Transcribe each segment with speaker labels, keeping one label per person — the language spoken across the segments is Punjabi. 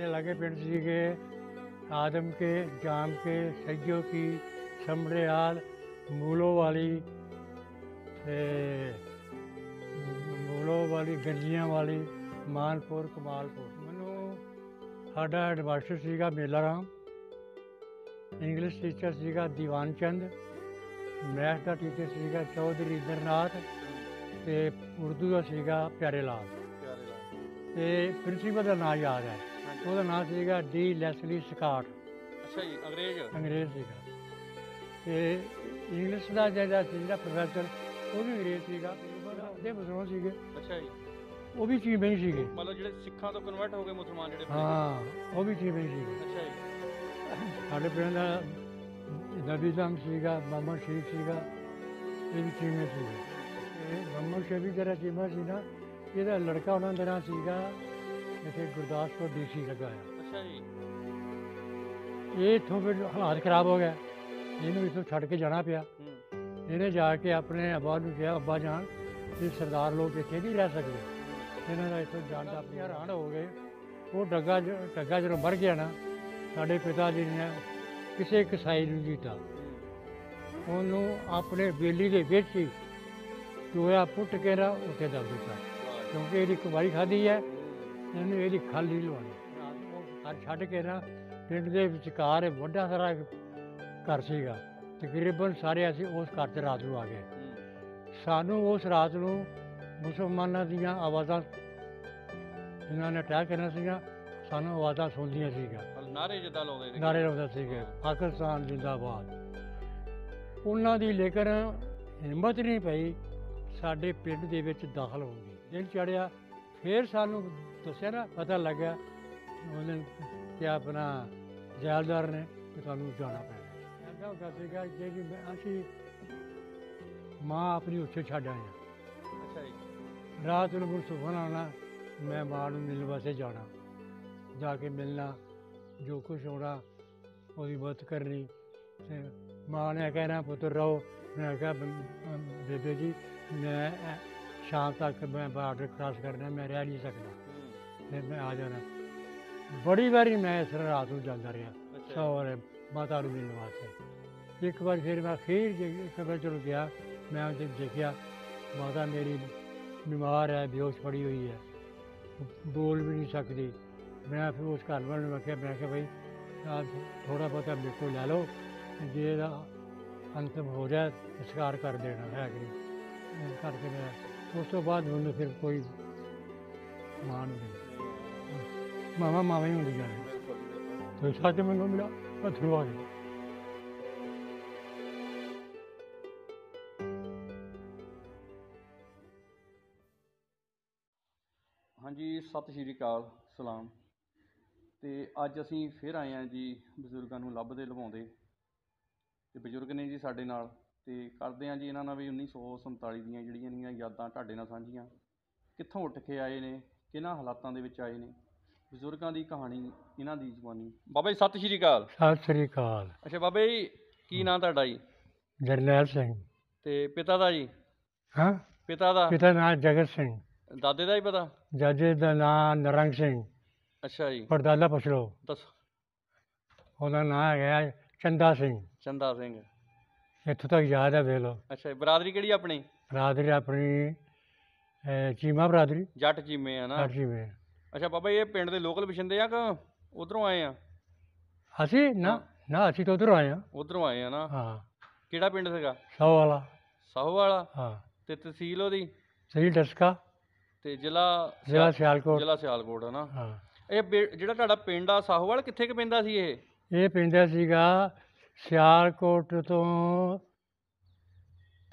Speaker 1: ਇਹ ਲਾਗੇ ਪਿੰਡ ਜੀ ਕੇ ਆਦਮ ਕੇ जाम ਕੇ ਸੱਜੋ ਕੀ ਸੰਭਰੇ ਆਲ ਮੂਲੋ ਵਾਲੀ ਤੇ ਮੂਲੋ ਵਾਲੀ ਗੱਲੀਆਂ ਵਾਲੀ ਮਾਨਪੁਰ ਕਮਾਲਪੁਰ ਮੈਨੂੰ ਸਾਡਾ ਐਡਵਾਈਸਰ ਸੀਗਾ ਮੇਲਾ ਰਾਮ ਇੰਗਲਿਸ਼ ਟੀਚਰ ਸੀਗਾ ਦੀਵਾਨ ਚੰਦ ਮੈਥ ਦਾ ਟੀਚਰ ਸੀਗਾ ਚੌਧਰੀ ਦਰਨਾਥ ਤੇ ਉਰਦੂ ਦਾ ਸੀਗਾ ਪਿਆਰੇ ਲਾਲ ਤੇ ਪ੍ਰਿੰਸੀਪਲ ਦਾ ਨਾਮ ਯਾਦ ਹੈ ਉਹਦਾ ਨਾਮ ਸੀਗਾ ਡੀ ਲੈਸਲੀ ਸਕਾਟ ਅੱਛਾ ਜੀ ਅੰਗਰੇਜ਼ ਅੰਗਰੇਜ਼ ਸੀਗਾ ਤੇ ਇੰਗਲਿਸ਼ ਦਾ ਜਿਹੜਾ ਸੀਗਾ ਪ੍ਰੋਫੈਸਰ ਉਹ ਵੀ ਅੰਗਰੇਜ਼ ਸੀਗਾ ਉਹਦੇ ਮੁਸਲਮਾਨ ਸੀਗੇ ਅੱਛਾ ਜੀ ਉਹ ਵੀ ਚੀਮੇ ਹੀ ਸੀਗੇ
Speaker 2: ਮਤਲਬ ਜਿਹੜੇ ਸਿੱਖਾਂ ਤੋਂ ਕਨਵਰਟ ਹੋ ਗਏ ਮੁਸਲਮਾਨ ਜਿਹੜੇ ਹਾਂ
Speaker 1: ਉਹ ਵੀ ਚੀਮੇ ਹੀ ਸੀਗੇ
Speaker 2: ਅੱਛਾ ਜੀ
Speaker 1: ਸਾਡੇ ਪਿੰਡ ਦਾ ਨਬੀ ਜੰਗ ਸੀਗਾ ਮਾਮਾ ਸ਼ੇਖ ਸੀਗਾ ਇਹ ਵੀ ਚੀਮੇ ਸੀਗੇ ਇਹ ਮਾਮਾ ਸ਼ੇਖ ਵੀ ਜਿਹੜਾ ਚੀਮਾ ਸੀ ਨਾ ਇਹਦਾ ਲੜਕਾ ਉਹਨਾਂ ਦਾ ਸੀਗਾ ਇੱਥੇ ਗੁਰਦਾਸਪੁਰ ਡੀਸੀ ਲਗਾਇਆ ਅੱਛਾ ਜੀ ਇਹ ਥੋੜੇ ਹਾਲਾਤ ਖਰਾਬ ਹੋ ਗਿਆ ਇਹਨੂੰ ਇੱਥੋਂ ਛੱਡ ਕੇ ਜਾਣਾ ਪਿਆ ਇਹਨੇ ਜਾ ਕੇ ਆਪਣੇ ਅੱਬਾ ਨੂੰ ਕਿਹਾ ਅੱਬਾ ਜਾਨ ਇਹ ਸਰਦਾਰ ਲੋਕ ਇੱਥੇ ਨਹੀਂ ਰਹਿ ਸਕਦੇ ਇਹਨਾਂ ਦਾ ਇਥੋਂ ਜਾਣ ਦਾ ਪਿਆ ਹੈਰਾਨ ਹੋ ਗਏ ਉਹ ਡੱਗਾ ਡੱਗਾ ਜਦੋਂ ਮਰ ਗਿਆ ਨਾ ਸਾਡੇ ਪਿਤਾ ਜੀ ਨੇ ਕਿਸੇ ਕਸਾਈ ਨੂੰ ਦਿੱਤਾ ਉਹਨੂੰ ਆਪਣੇ ਬੇਲੀ ਦੇ ਵਿੱਚ ਹੀ ਚੋਇਆ ਪੁੱਟ ਕੇ ਨਾ ਉੱਥੇ ਦੱਬ ਦਿੱਤਾ ਕਿਉਂਕਿ ਇਹਦੀ ਕੁਵਾਰੀ ਖਾਦੀ ਹੈ ਇਹਨੂੰ ਇਹਦੀ ਖਾਲੀ ਨਹੀਂ ਲਵਾਉਣੀ ਘਰ ਛੱਡ ਕੇ ਨਾ ਪਿੰਡ ਦੇ ਵਿਚਕਾਰ ਵੱਡਾ ਸਾਰਾ ਘਰ ਸੀਗਾ ਤਕਰੀਬਨ ਸਾਰੇ ਅਸੀਂ ਉਸ ਘਰ ਤੇ ਰਾਤ ਨੂੰ ਆ ਗਏ ਸਾਨੂੰ ਉਸ ਰਾਤ ਨੂੰ ਮੁਸਲਮਾਨਾਂ ਦੀਆਂ ਆਵਾਜ਼ਾਂ ਜਿਨ੍ਹਾਂ ਨੇ ਅਟੈਕ ਕਰਨਾ ਸੀਗਾ ਸਾਨੂੰ ਆਵਾਜ਼ਾਂ ਸੁਣਦੀਆਂ ਸੀਗਾ
Speaker 2: ਨਾਰੇ ਜਿੱਦਾਂ ਲਾਉਂਦੇ ਸੀ ਨਾਰੇ ਲਾਉਂਦੇ
Speaker 1: ਸੀਗੇ ਪਾਕਿਸਤਾਨ ਜਿੰਦਾਬਾਦ ਉਹਨਾਂ ਦੀ ਲੇਕਰ ਹਿੰਮਤ ਨਹੀਂ ਪਈ ਸਾਡੇ ਪਿੰਡ ਦੇ ਵਿੱਚ ਦਾਖਲ ਹੋਣ ਦੀ ਦਿਨ ਚੜਿਆ ਫੇਰ ਸਾਨੂੰ ਦੱਸਿਆ ਪਤਾ ਲੱਗਾ ਉਹਨੇ ਕਿ ਆਪਣਾ ਜ਼ੈਲਦਾਰ ਨੇ ਕਿ ਤੁਹਾਨੂੰ ਜਾਣਾ ਪੈਣਾ ਐਡਾ ਜੇ ਸੀਗਾ ਮੈਂ ਅਸੀਂ ਮਾਂ ਆਪਣੀ ਉੱਥੇ ਛੱਡ ਆਏ ਅੱਛਾ ਜੀ ਰਾਤ ਨੂੰ ਗੁਰਸੁਖਨ ਆਣਾ ਮੈਂ ਮਾਂ ਨੂੰ ਮਿਲਣ ਵਾਸਤੇ ਜਾਣਾ ਜਾ ਕੇ ਮਿਲਣਾ ਜੋ ਕੁਝ ਹੋਣਾ ਉਹਦੀ ਬਤ ਕਰਨੀ ਤੇ ਮਾਂ ਨੇ ਕਹਿਣਾ ਪੁੱਤਰ ਰਹੋ ਮੈਂ ਕਿਹਾ ਬੇਬੇ ਜੀ ਮੈਂ ਸ਼ਾਮ ਤੱਕ ਮੈਂ ਬਾਰਡਰ ਕ੍ਰਾਸ ਕਰਨਾ ਮੈਂ ਰਹਿ ਨਹੀਂ ਸਕਦਾ ਫਿਰ ਮੈਂ ਆ ਜਾਣਾ ਬੜੀ ਵਾਰੀ ਮੈਂ ਇਸ ਰਾਤ ਨੂੰ ਜਾਂਦਾ ਰਿਹਾ ਸੋਰ ਮਾਤਾ ਨੂੰ ਮਿਲਣ ਵਾਸਤੇ ਇੱਕ ਵਾਰ ਫਿਰ ਮੈਂ ਖੀਰ ਕਬਰ ਚਲ ਗਿਆ ਮੈਂ ਉਹ ਦੇਖਿਆ ਮਾਤਾ ਮੇਰੀ ਬਿਮਾਰ ਹੈ ਬੇਹੋਸ਼ ਪੜੀ ਹੋਈ ਹੈ ਬੋਲ ਵੀ ਨਹੀਂ ਸਕਦੀ ਮੈਂ ਫਿਰ ਉਸ ਘਰ ਵਾਲੇ ਨੂੰ ਕਿਹਾ ਮੈਂ ਕਿਹਾ ਭਾਈ ਆਪ ਥੋੜਾ ਬਹੁਤਾ ਮੇਰੇ ਕੋਲ ਲੈ ਲਓ ਜੇ ਇਹਦਾ ਅੰਤਮ ਹੋ ਜਾਏ ਸਿਕਾਰ ਕਰ ਦੇਣਾ ਹੈ ਕਿ ਕਰਕੇ ਮੈਂ ਉਸ ਤੋਂ ਬਾਅਦ ਉਹਨੂੰ ਫਿਰ ਕੋਈ ਮਾਨ ਨਹੀਂ ਮਾਵਾ ਮਾਵੇ ਹੀ ਹੁੰਦੀ ਜਾਵੇ ਤੇ ਸੱਚ ਮੈਨੂੰ ਮਿਲਿਆ ਹੱਥੋਂ ਆ ਗਿਆ
Speaker 2: ਹਾਂਜੀ ਸਤਿ ਸ਼੍ਰੀ ਅਕਾਲ ਸਲਾਮ ਤੇ ਅੱਜ ਅਸੀਂ ਫਿਰ ਆਏ ਆ ਜੀ ਬਜ਼ੁਰਗਾਂ ਨੂੰ ਲੱਭਦੇ ਲਵਾਉਂਦੇ ਤੇ ਬਜ਼ੁਰਗ ਨੇ ਜੀ ਸਾਡੇ ਨਾਲ ਤੇ ਕਰਦੇ ਆ ਜੀ ਇਹਨਾਂ ਨਾਲ ਵੀ 1947 ਦੀਆਂ ਜਿਹੜੀਆਂ ਨੀਆਂ ਯਾਦਾਂ ਤੁਹਾਡੇ ਨਾਲ ਸਾਂਝੀਆਂ ਕਿੱਥੋਂ ਉੱਠ ਕੇ ਆਏ ਨੇ ਕਿਹਨਾਂ ਹਾਲਾਤਾਂ ਦੇ ਵਿੱਚ ਆਏ ਨੇ ਬਜ਼ੁਰਗਾਂ ਦੀ ਕਹਾਣੀ ਇਹਨਾਂ ਦੀ ਜ਼ੁਬਾਨੀ ਬਾਬਾ ਜੀ ਸਤਿ ਸ਼੍ਰੀ ਅਕਾਲ
Speaker 1: ਸਤਿ ਸ੍ਰੀ ਅਕਾਲ
Speaker 2: ਅੱਛਾ ਬਾਬਾ ਜੀ ਕੀ ਨਾਂ ਤੁਹਾਡਾ ਜੀ
Speaker 1: ਜਰਨੈਲ ਸਿੰਘ
Speaker 2: ਤੇ ਪਿਤਾ ਦਾ ਜੀ ਹਾਂ ਪਿਤਾ ਦਾ ਪਿਤਾ
Speaker 1: ਦਾ ਨਾਂ ਜਗਤ ਸਿੰਘ
Speaker 2: ਦਾਦੇ ਦਾ ਹੀ ਪਤਾ
Speaker 1: ਜਾਜੇ ਦਾ ਨਾਂ ਨਰੰਗ ਸਿੰਘ ਅੱਛਾ ਜੀ ਪਰਦਾਦਾ ਪਛਲੋ ਦੱਸ ਉਹਦਾ ਨਾਂ ਹੈਗਾ ਚੰਦਾ ਸਿੰਘ ਚੰਦਾ ਸਿੰਘ ਇੱਥੋਂ ਤੱਕ ਯਾਦ ਹੈ ਵੇ ਲੋ
Speaker 2: ਅੱਛਾ ਜੀ, ਬਰਾਦਰੀ ਕਿਹੜੀ ਆਪਣੀ
Speaker 1: ਬਰਾਦਰੀ ਆਪਣੀ ਜੀਮਾ ਚੀਮਾ ਬਰਾਦਰੀ
Speaker 2: ਜੱਟ ਜੀਮੇ ਆ ਨਾ ਜੱਟ ਜੀਮੇ ਅੱਛਾ ਬਾਬਾ ਇਹ ਪਿੰਡ ਦੇ ਲੋਕਲ ਵਿਛੰਦੇ ਆ ਕਿ ਉਧਰੋਂ ਆਏ ਆ
Speaker 1: ਅਸੀਂ ਨਾ ਨਾ ਅਸੀਂ ਤਾਂ ਉਧਰੋਂ ਆਏ ਆ
Speaker 2: ਉਧਰੋਂ ਆਏ ਆ ਨਾ ਹਾਂ ਕਿਹੜਾ ਪਿੰਡ ਸੀਗਾ ਸਾਹੋ ਵਾਲਾ ਸਾਹੋ ਵਾਲਾ ਹਾਂ ਤੇ ਤਹਿਸੀਲ ਉਹਦੀ
Speaker 1: ਸਹੀ ਡਸਕਾ
Speaker 2: ਤੇ ਜ਼ਿਲ੍ਹਾ ਜ਼ਿਲ੍ਹਾ ਸਿਆਲਕੋਟ ਜ਼ਿਲ੍ਹਾ ਸਿਆਲਕੋਟ ਹੈ ਨਾ ਹਾਂ ਇਹ ਜਿਹੜਾ ਤੁਹਾਡਾ ਪਿੰਡ ਆ ਸਾਹੋ ਵਾਲ ਕਿੱਥੇ ਕਿ ਪੈਂਦਾ ਸੀ ਇਹ
Speaker 1: ਇਹ ਪਿੰਡ ਸੀਗਾ ਸਿਆਲਕੋਟ ਤੋਂ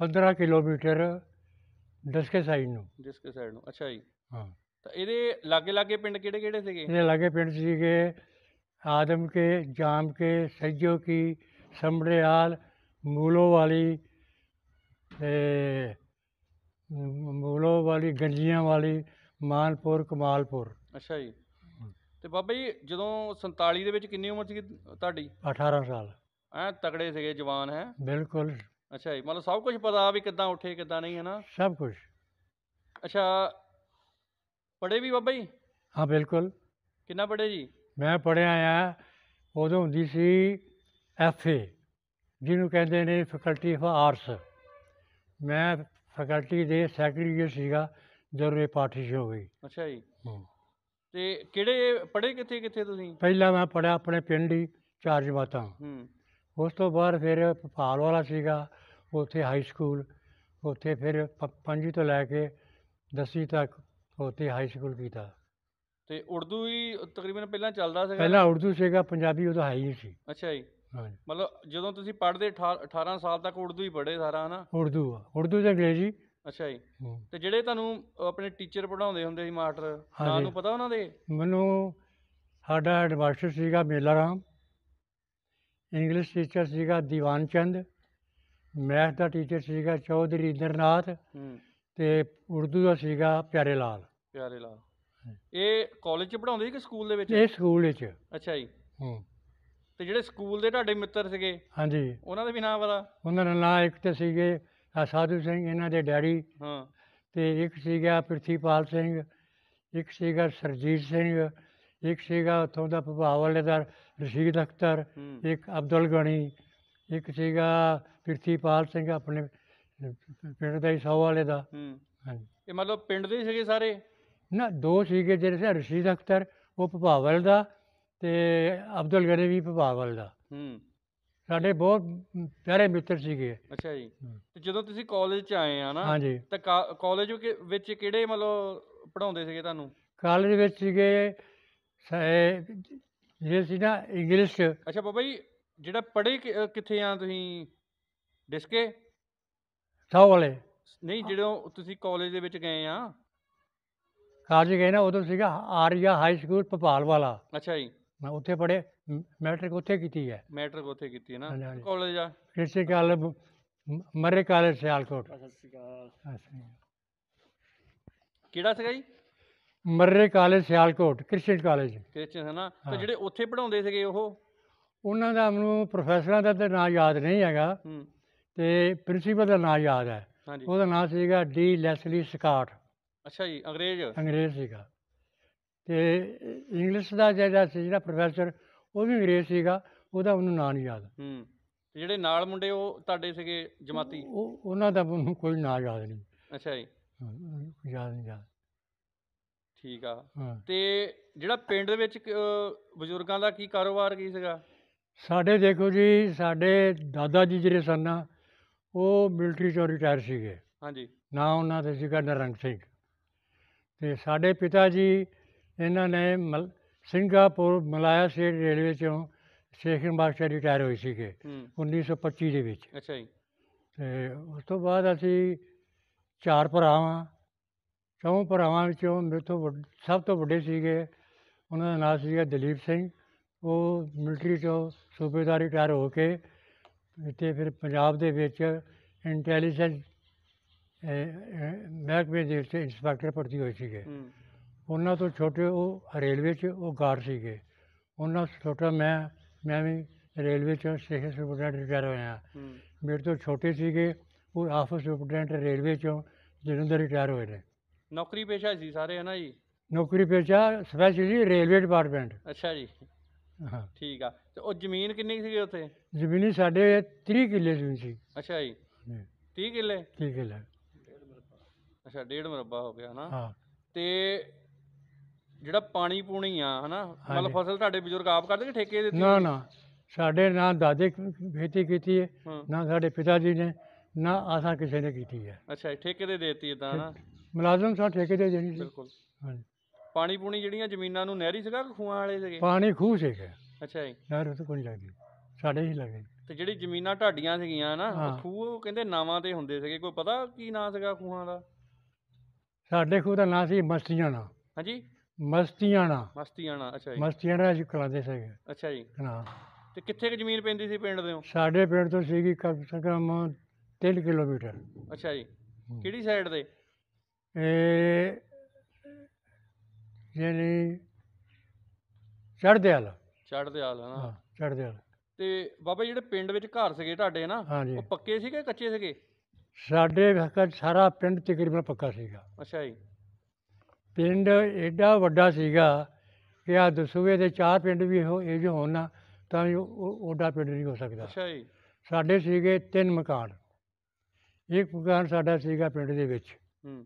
Speaker 1: 15 ਕਿਲੋਮੀਟਰ ਡਸਕੇ ਸਾਈਡ ਨੂੰ
Speaker 2: ਜਿਸ ਸਾਈਡ ਨੂੰ ਅੱਛਾ ਜੀ ਹਾਂ ਤਾਂ ਇਹਦੇ ਲਾਗੇ ਲਾਗੇ ਪਿੰਡ ਕਿਹੜੇ ਕਿਹੜੇ ਸੀਗੇ ਇਹਦੇ ਲਾਗੇ
Speaker 1: ਪਿੰਡ ਸੀਗੇ ਆਦਮ ਕੇ ਜਾਮ ਕੇ ਸੱਜੋ ਕੀ समड़ेआल ਮੂਲੋ ਵਾਲੀ ਤੇ ਮੂਲੋ ਵਾਲੀ ਗੰਜੀਆਂ ਵਾਲੀ ਮਾਨਪੁਰ ਕਮਾਲਪੁਰ
Speaker 2: ਅੱਛਾ ਜੀ ਤੇ ਬਾਬਾ ਜੀ ਜਦੋਂ 47 ਦੇ ਵਿੱਚ ਕਿੰਨੀ ਉਮਰ ਸੀ ਤੁਹਾਡੀ 18 ਸਾਲ ਐ ਤਕੜੇ ਸੀਗੇ ਜਵਾਨ ਹੈ ਬਿਲਕੁਲ ਅੱਛਾ ਜੀ ਮਤਲਬ ਸਭ ਕੁਝ ਪਤਾ ਵੀ ਕਿੱਦਾਂ ਉੱਠੇ ਕਿੱਦਾਂ ਨਹੀਂ ਹੈ ਨਾ ਸਭ ਕੁਝ ਅੱਛਾ ਪੜੇ ਵੀ ਬਾਬਾ ਜੀ ਹਾਂ ਬਿਲਕੁਲ ਕਿੰਨਾ ਪੜੇ ਜੀ
Speaker 1: ਮੈਂ ਪੜਿਆ ਆ ਉਦੋਂ ਹੁੰਦੀ ਸੀ ਐਫਏ ਜਿਹਨੂੰ ਕਹਿੰਦੇ ਨੇ ਫੈਕਲਟੀ ਆਫ ਆਰਟਸ ਮੈਂ ਫੈਕਲਟੀ ਦੇ ਸੈਕਟਰੀ ਸੀਗਾ ਜਦੋਂ ਇਹ ਪਾਰਟੀ ਹੋ ਗਈ
Speaker 2: ਅੱਛਾ ਜੀ ਤੇ ਕਿਹੜੇ ਪੜੇ ਕਿੱਥੇ ਕਿੱਥੇ ਤੁਸੀਂ ਪਹਿਲਾਂ
Speaker 1: ਮੈਂ ਪੜਿਆ ਆਪਣੇ ਪਿੰਡ ਹੀ ਚਾਰ ਜਮਾਤਾਂ ਹੂੰ ਉਸ ਤੋਂ ਬਾਅਦ ਫਿਰ ਭੋਪਾਲ ਵਾਲਾ ਸੀਗਾ ਉੱਥੇ ਹਾਈ ਸਕੂਲ ਉੱਥੇ ਫਿਰ ਪੰਜੀ ਤੋਂ ਲੈ ਕੇ ਦਸਵੀਂ ਤੱਕ ਉੱਥੇ ਹਾਈ ਸਕੂਲ ਕੀਤਾ
Speaker 2: ਤੇ ਉਰਦੂ ਹੀ ਤਕਰੀਬਨ ਪਹਿਲਾਂ ਚੱਲਦਾ ਸੀਗਾ ਪਹਿਲਾਂ
Speaker 1: ਉਰਦੂ ਸੀਗਾ ਪੰਜਾਬੀ ਉਦੋਂ ਹਾਈ ਹੀ ਨਹੀਂ ਸੀ
Speaker 2: ਅੱਛਾ ਜੀ ਹਾਂਜੀ ਮਤਲਬ ਜਦੋਂ ਤੁਸੀਂ ਪੜ੍ਹਦੇ 18 ਸਾਲ ਤੱਕ ਉਰਦੂ ਹੀ ਪੜ੍ਹੇ ਸਾਰਾ ਹਨਾ
Speaker 1: ਉਰਦੂ ਉਰਦੂ ਤੇ ਅੰਗਰੇਜ਼ੀ
Speaker 2: ਅੱਛਾ ਜੀ ਤੇ ਜਿਹੜੇ ਤੁਹਾਨੂੰ ਆਪਣੇ ਟੀਚਰ ਪੜਾਉਂਦੇ ਹੁੰਦੇ ਸੀ ਮਾਸਟਰ ਤੁਹਾਨੂੰ ਨੂੰ ਪਤਾ ਉਹਨਾਂ ਦੇ
Speaker 1: ਮੈਨੂੰ ਸਾਡਾ ਐਡਵਾਈਸਰ ਸੀਗਾ ਮੇਲਾ ਰਾਮ ਇੰਗਲਿਸ਼ ਟੀਚਰ ਸੀਗਾ ਦੀਵਾਨ ਚੰਦ ਮੈਥ ਦਾ ਟੀਚਰ ਸੀਗਾ ਚੌਧਰੀ ਇੰਦਰਨਾਥ ਹੂੰ ਤੇ ਉਰਦੂ ਦਾ ਸੀਗਾ ਪਿਆਰੇ ਲਾਲ
Speaker 2: ਪਿਆਰੇ ਲਾਲ ਇਹ ਕਾਲਜ 'ਚ ਪੜਾਉਂਦੇ ਸੀ ਕਿ ਸਕੂਲ ਦੇ ਵਿੱਚ ਇਹ ਸਕੂਲ ਵਿੱਚ ਅੱਛਾ ਜੀ ਹੂੰ ਤੇ ਜਿਹੜੇ ਸਕੂਲ ਦੇ ਤੁਹਾਡੇ ਮਿੱਤਰ ਸੀਗੇ ਹਾਂਜੀ ਉਹਨਾਂ ਦੇ ਵੀ ਨਾਮ ਪਤਾ
Speaker 1: ਉਹਨਾਂ ਦਾ ਨਾਂ ਇੱਕ ਤੇ ਸੀਗੇ ਸਾਧੂ ਸਿੰਘ ਇਹਨਾਂ ਦੇ ਡੈਡੀ ਹਾਂ ਤੇ ਇੱਕ ਸੀਗਾ ਪ੍ਰਿਥੀਪਾਲ ਸਿੰਘ ਇੱਕ ਸੀਗਾ ਸਰਜੀਤ ਸਿੰਘ ਇੱਕ ਸੀਗਾ ਉਥੋਂ ਦਾ ਪ੍ਰਭਾਵ ਵਾਲੇ ਦਾ ਰਸ਼ੀਦ ਅਖਤਰ ਇੱਕ ਅਬਦੁਲ ਗਣੀ ਇੱਕ ਸੀਗਾ ਪ੍ਰਿਥੀਪਾਲ ਸਿੰਘ ਆਪਣੇ ਪਿੰਡ ਦਾ ਹੀ ਸੌ ਵਾਲੇ ਦਾ
Speaker 2: ਹਾਂ ਹਾਂਜੀ ਇਹ ਮਤਲਬ ਪਿੰਡ ਦੇ ਹੀ ਸੀਗੇ ਸਾਰੇ
Speaker 1: ਨਾ ਦੋ ਸੀਗੇ ਜਿਹੜੇ ਸੀ ਰਸ਼ੀਦ ਅਖਤਰ ਉਹ ਭਪਾਵਲ ਦਾ ਤੇ ਅਬਦੁਲ ਗਰੇ ਵੀ ਭਪਾਵਲ ਦਾ ਹੂੰ ਸਾਡੇ ਬਹੁਤ ਪਿਆਰੇ ਮਿੱਤਰ ਸੀਗੇ
Speaker 2: ਅੱਛਾ ਜੀ ਤੇ ਜਦੋਂ ਤੁਸੀਂ ਕਾਲਜ ਚ ਆਏ ਆ ਨਾ ਹਾਂਜੀ ਤਾਂ ਕਾਲਜ ਵਿੱਚ ਕਿਹੜੇ ਮਤਲਬ ਪੜਾਉਂਦੇ ਸੀਗੇ ਤੁਹਾਨੂੰ
Speaker 1: ਕਾਲਜ ਵਿੱਚ ਸੀਗੇ ਸਾ- ਜਿਹੜੇ ਸੀ ਨਾ ਇੰਗਲਿਸ਼ ਅੱਛਾ
Speaker 2: ਬਾਬਾ ਜੀ ਜਿਹੜਾ ਪੜੇ ਕਿੱਥੇ ਆ ਤੁਸੀਂ ਡਿਸਕੇ ਸੌ ਵਾਲੇ ਨਹੀਂ ਜਿਹੜੋਂ ਤੁਸੀਂ ਕਾਲਜ ਦੇ ਵਿੱਚ ਗਏ ਆ
Speaker 1: ਕਾਲਜ ਗਏ ਨਾ ਉਦੋਂ ਸੀਗਾ ਆਰੀਆ ਹਾਈ ਸਕੂਲ ਪਪਾਲ ਵਾਲਾ ਅੱਛਾ ਜੀ ਮੈਂ ਉੱਥੇ ਪੜ੍ਹੇ ਮੈਟ੍ਰਿਕ ਉੱਥੇ ਕੀਤੀ ਹੈ
Speaker 2: ਮੈਟ੍ਰਿਕ ਉੱਥੇ ਕੀਤੀ ਹੈ ਨਾ ਕਾਲਜ ਆ
Speaker 1: ਸਤਿ ਸ਼੍ਰੀ ਅਕਾਲ ਮਰੇ ਕਾਲਜ ਸਿਆਲਕੋਟ
Speaker 2: ਸਤਿ ਸ਼੍ਰੀ ਅਕਾਲ ਕਿਹੜਾ ਸੀਗਾ ਜੀ
Speaker 1: Murray college Sialkot Krishan college
Speaker 2: Christian ਹੈ ਨਾ ਤੇ ਜਿਹੜੇ ਉੱਥੇ ਪੜਾਉਂਦੇ ਸੀਗੇ ਉਹ
Speaker 1: ਉਹਨਾਂ ਦਾ ਮੈਨੂੰ ਪ੍ਰੋਫੈਸਰਾਂ ਦਾ ਤਾਂ ਨਾਮ ਯਾਦ ਨਹੀਂ ਹੈਗਾ ਹੂੰ ਤੇ ਪ੍ਰਿੰਸੀਪਲ ਦਾ ਨਾਮ ਯਾਦ ਹੈ ਉਹਦਾ ਨਾਮ ਸੀਗਾ ਡੀ ਲੈਸਲੀ ਸਕਾਟ ਅੱਛਾ ਜੀ ਅੰਗਰੇਜ਼ ਅੰਗਰੇਜ਼ ਸੀਗਾ ਤੇ ਇੰਗਲਿਸ਼ ਦਾ ਜਿਹੜਾ ਸੀ ਜਿਹੜਾ ਪ੍ਰੋਫੈਸਰ ਉਹ ਵੀ ਅੰਗਰੇਜ਼ ਸੀਗਾ ਉਹਦਾ ਉਹਨੂੰ ਨਾਮ ਨਹੀਂ ਯਾਦ ਹੂੰ
Speaker 2: ਤੇ ਜਿਹੜੇ ਨਾਲ ਮੁੰਡੇ ਉਹ ਤੁਹਾਡੇ ਸੀਗੇ ਜਮਾਤੀ ਉਹ
Speaker 1: ਉਹਨਾਂ ਦਾ ਮੈਨੂੰ ਕੋਈ ਨਾਮ ਯਾਦ ਨਹੀਂ ਅੱਛਾ ਜੀ ਯਾਦ ਨਹੀਂ
Speaker 2: ਯਾਦ ਠੀਕ ਆ ਤੇ ਜਿਹੜਾ ਪਿੰਡ ਦੇ ਵਿੱਚ ਬਜ਼ੁਰਗਾਂ ਦਾ ਕੀ ਕਾਰੋਬਾਰ ਕੀ ਸੀਗਾ
Speaker 1: ਸਾਡੇ ਦੇਖੋ ਜੀ ਸਾਡੇ ਦਾਦਾ ਜੀ ਜਿਹੜੇ ਸਨ ਨਾ ਉਹ ਮਿਲਟਰੀ ਚੋਂ ਰਿਟਾਇਰ ਸੀਗੇ ਹਾਂਜੀ ਨਾ ਉਹਨਾਂ ਦੇ ਸੀਗਾ ਨਰੰਗ ਸਿੰਘ ਤੇ ਸਾਡੇ ਪਿਤਾ ਜੀ ਇਹਨਾਂ ਨੇ ਸਿੰਗਾਪੁਰ ਮਲਾਇਆ ਸਟੇਟ ਰੇਲਵੇ ਚੋਂ ਸਟੇਸ਼ਨ ਮਾਸਟਰ ਰਿਟਾਇਰ ਹੋਏ ਸੀਗੇ 1925 ਦੇ ਵਿੱਚ ਅੱਛਾ ਜੀ ਤੇ ਉਸ ਤੋਂ ਬਾਅਦ ਅਸੀਂ ਚਾਰ ਭਰਾਵਾਂ ਚੌਂ ਭਰਾਵਾਂ ਵਿੱਚੋਂ ਮੇਰੇ ਤੋਂ ਸਭ ਤੋਂ ਵੱਡੇ ਸੀਗੇ ਉਹਨਾਂ ਦਾ ਨਾਮ ਸੀਗਾ ਦਲੀਪ ਸਿੰਘ ਉਹ ਮਿਲਟਰੀ ਚੋਂ ਸੂਬੇਦਾਰੀ ਰਿਟਾਇਰ ਹੋ ਕੇ ਇੱਥੇ ਫਿਰ ਪੰਜਾਬ ਦੇ ਵਿੱਚ ਇੰਟੈਲੀਜੈਂਸ ਮਹਿਕਮੇ ਦੇ ਵਿੱਚ ਇੰਸਪੈਕਟਰ ਭਰਤੀ ਹੋਏ ਸੀਗੇ ਉਹਨਾਂ ਤੋਂ ਛੋਟੇ ਉਹ ਰੇਲਵੇ 'ਚ ਉਹ ਗਾਰ ਸੀਗੇ ਉਹਨਾਂ ਤੋਂ ਛੋਟਾ ਮੈਂ ਮੈਂ ਵੀ ਰੇਲਵੇ 'ਚ ਸਿਹਤ ਸੁਪਰਡੈਂਟ ਰਿਟਾਇਰ ਹੋਇਆ ਮੇਰੇ ਤੋਂ ਛੋਟੇ ਸੀਗੇ ਉਹ ਆਫਿਸ ਸੁਪਰਡੈਂਟ ਰੇਲਵੇ 'ਚੋਂ ਜਲੰਧਰ ਰਿਟਾਇਰ ਹੋਏ ਨੇ
Speaker 2: ਨੌਕਰੀ ਪੇਸ਼ਾ ਸੀ ਸਾਰੇ ਹਨਾ ਜੀ
Speaker 1: ਨੌਕਰੀ ਪੇਸ਼ਾ ਸਪੈਸ਼ਲੀ ਰੇਲਵੇ ਡਿਪਾਰਟਮੈਂਟ ਅੱਛਾ ਜੀ ਹਾਂ
Speaker 2: ਠੀਕ ਆ ਤੇ ਉਹ ਜ਼ਮੀਨ ਕਿੰਨੀ ਕੁ ਸੀਗੀ ਉੱਥੇ
Speaker 1: ਜ਼ਮੀਨੀ ਸਾਡੇ 30 ਕਿੱਲੇ ਜ਼ਮੀਨ ਸੀ
Speaker 2: ਅੱਛਾ ਜੀ 30 ਕਿੱਲੇ 30 ਕਿੱਲੇ ਅੱਛਾ ਡੇਢ ਮਰਬਾ ਹੋ ਗਿਆ ਹਨਾ ਹਾਂ ਤੇ ਜਿਹੜਾ ਪਾਣੀ ਪੂਣੀ ਆ ਹਨਾ ਮਤਲਬ ਫਸਲ ਤੁਹਾਡੇ ਬਜ਼ੁਰਗ ਆਪ ਕਰਦੇ ਕਿ ਠੇਕੇ ਦਿੱਤੇ ਨਾ ਨਾ
Speaker 1: ਸਾਡੇ ਨਾ ਦਾਦੇ ਖੇਤੀ ਕੀਤੀ ਹੈ ਨਾ ਸਾਡੇ ਪਿਤਾ ਜੀ ਨੇ ਨਾ ਆਸਾਂ ਕਿਸੇ ਨੇ ਕੀਤੀ ਹੈ
Speaker 2: ਅੱਛਾ ਠੇਕੇ ਤੇ ਦੇਤੀ ਤਾਂ ਨਾ
Speaker 1: ਮੁਲਾਜ਼ਮ ਸਾ ਠੇਕੇ ਤੇ ਦੇਣੀ ਸੀ ਬਿਲਕੁਲ ਹਾਂਜੀ
Speaker 2: ਪਾਣੀ ਪੂਣੀ ਜਿਹੜੀਆਂ ਜ਼ਮੀਨਾਂ ਨੂੰ ਨਹਿਰੀ ਸੀਗਾ ਕਿ ਖੂਹਾਂ ਵਾਲੇ ਸੀਗੇ ਪਾਣੀ ਖੂਹ ਸੀਗਾ ਅੱਛਾ ਜੀ
Speaker 1: ਨਹਿਰ ਉੱਤੇ ਕੋਈ ਲੱਗੀ ਸਾਡੇ ਹੀ ਲੱਗੇ
Speaker 2: ਤੇ ਜਿਹੜੀ ਜ਼ਮੀਨਾਂ ਢਾਡੀਆਂ ਸੀਗੀਆਂ ਨਾ ਖੂਹ ਉਹ ਕਹਿੰਦੇ ਨਾਵਾਂ ਤੇ ਹੁੰਦੇ ਸੀਗੇ ਕੋਈ ਪਤਾ ਕੀ ਨਾਂ ਸੀਗਾ ਖੂਹਾਂ ਦਾ
Speaker 1: ਸਾਡੇ ਖੂਹ ਦਾ ਨਾਂ ਸੀ ਮਸਤੀਆਣਾ ਹਾਂਜੀ ਮਸਤੀਆਣਾ
Speaker 2: ਮਸਤੀਆਣਾ ਅੱਛਾ ਜੀ
Speaker 1: ਮਸਤੀਆਣਾ ਜੀ ਖਲਾਦੇ ਸੀਗੇ ਅੱਛਾ ਜੀ ਨਾ
Speaker 2: ਤੇ ਕਿੱਥੇ ਕਿ ਜ਼ਮੀਨ ਪੈਂਦੀ ਸੀ ਪਿੰਡ ਦੇ
Speaker 1: ਸਾਡੇ ਪਿੰਡ ਤੋਂ ਸੀਗੀ ਕਮ ਸੇ ਕਮ 3 ਕਿਲੋਮੀਟਰ
Speaker 2: ਅੱਛਾ ਜੀ ਕਿਹੜੀ ਸਾਈਡ ਦੇ
Speaker 1: ਇਹ ਯਾਨੀ ਚੜਦੇ ਵਾਲਾ
Speaker 2: ਚੜਦੇ ਆਲ ਹਾਂ ਚੜਦੇ ਚੜ੍ਹਦੇ ਤੇ ਬਾਬਾ ਜਿਹੜੇ ਪਿੰਡ ਵਿੱਚ ਘਰ ਸੀਗੇ ਤੁਹਾਡੇ ਨਾ ਉਹ ਪੱਕੇ ਸੀਗੇ ਕੱਚੇ ਸੀਗੇ
Speaker 1: ਸਾਡੇ ਘਰ ਸਾਰਾ ਪਿੰਡ ਤਕਰੀਬਨ ਪੱਕਾ ਸੀਗਾ ਅੱਛਾ ਜੀ ਪਿੰਡ ਐਡਾ ਵੱਡਾ ਸੀਗਾ ਕਿ ਆ ਦਸੂਏ ਦੇ ਚਾਰ ਪਿੰਡ ਵੀ ਹੋ ਇਹ ਜੋ ਹੋਣ ਨਾ ਤਾਂ ਉਹ- ਓਡਾ ਉਹਦਾ ਪਿੰਡ ਨਹੀਂ ਹੋ ਸਕਦਾ ਅੱਛਾ ਜੀ ਸਾਡੇ ਸੀਗੇ ਤਿੰਨ ਮਕਾਨ ਇੱਕ ਮਕਾਨ ਸਾਡਾ ਸੀਗਾ ਪਿੰਡ ਦੇ ਵਿੱਚ ਹੂੰ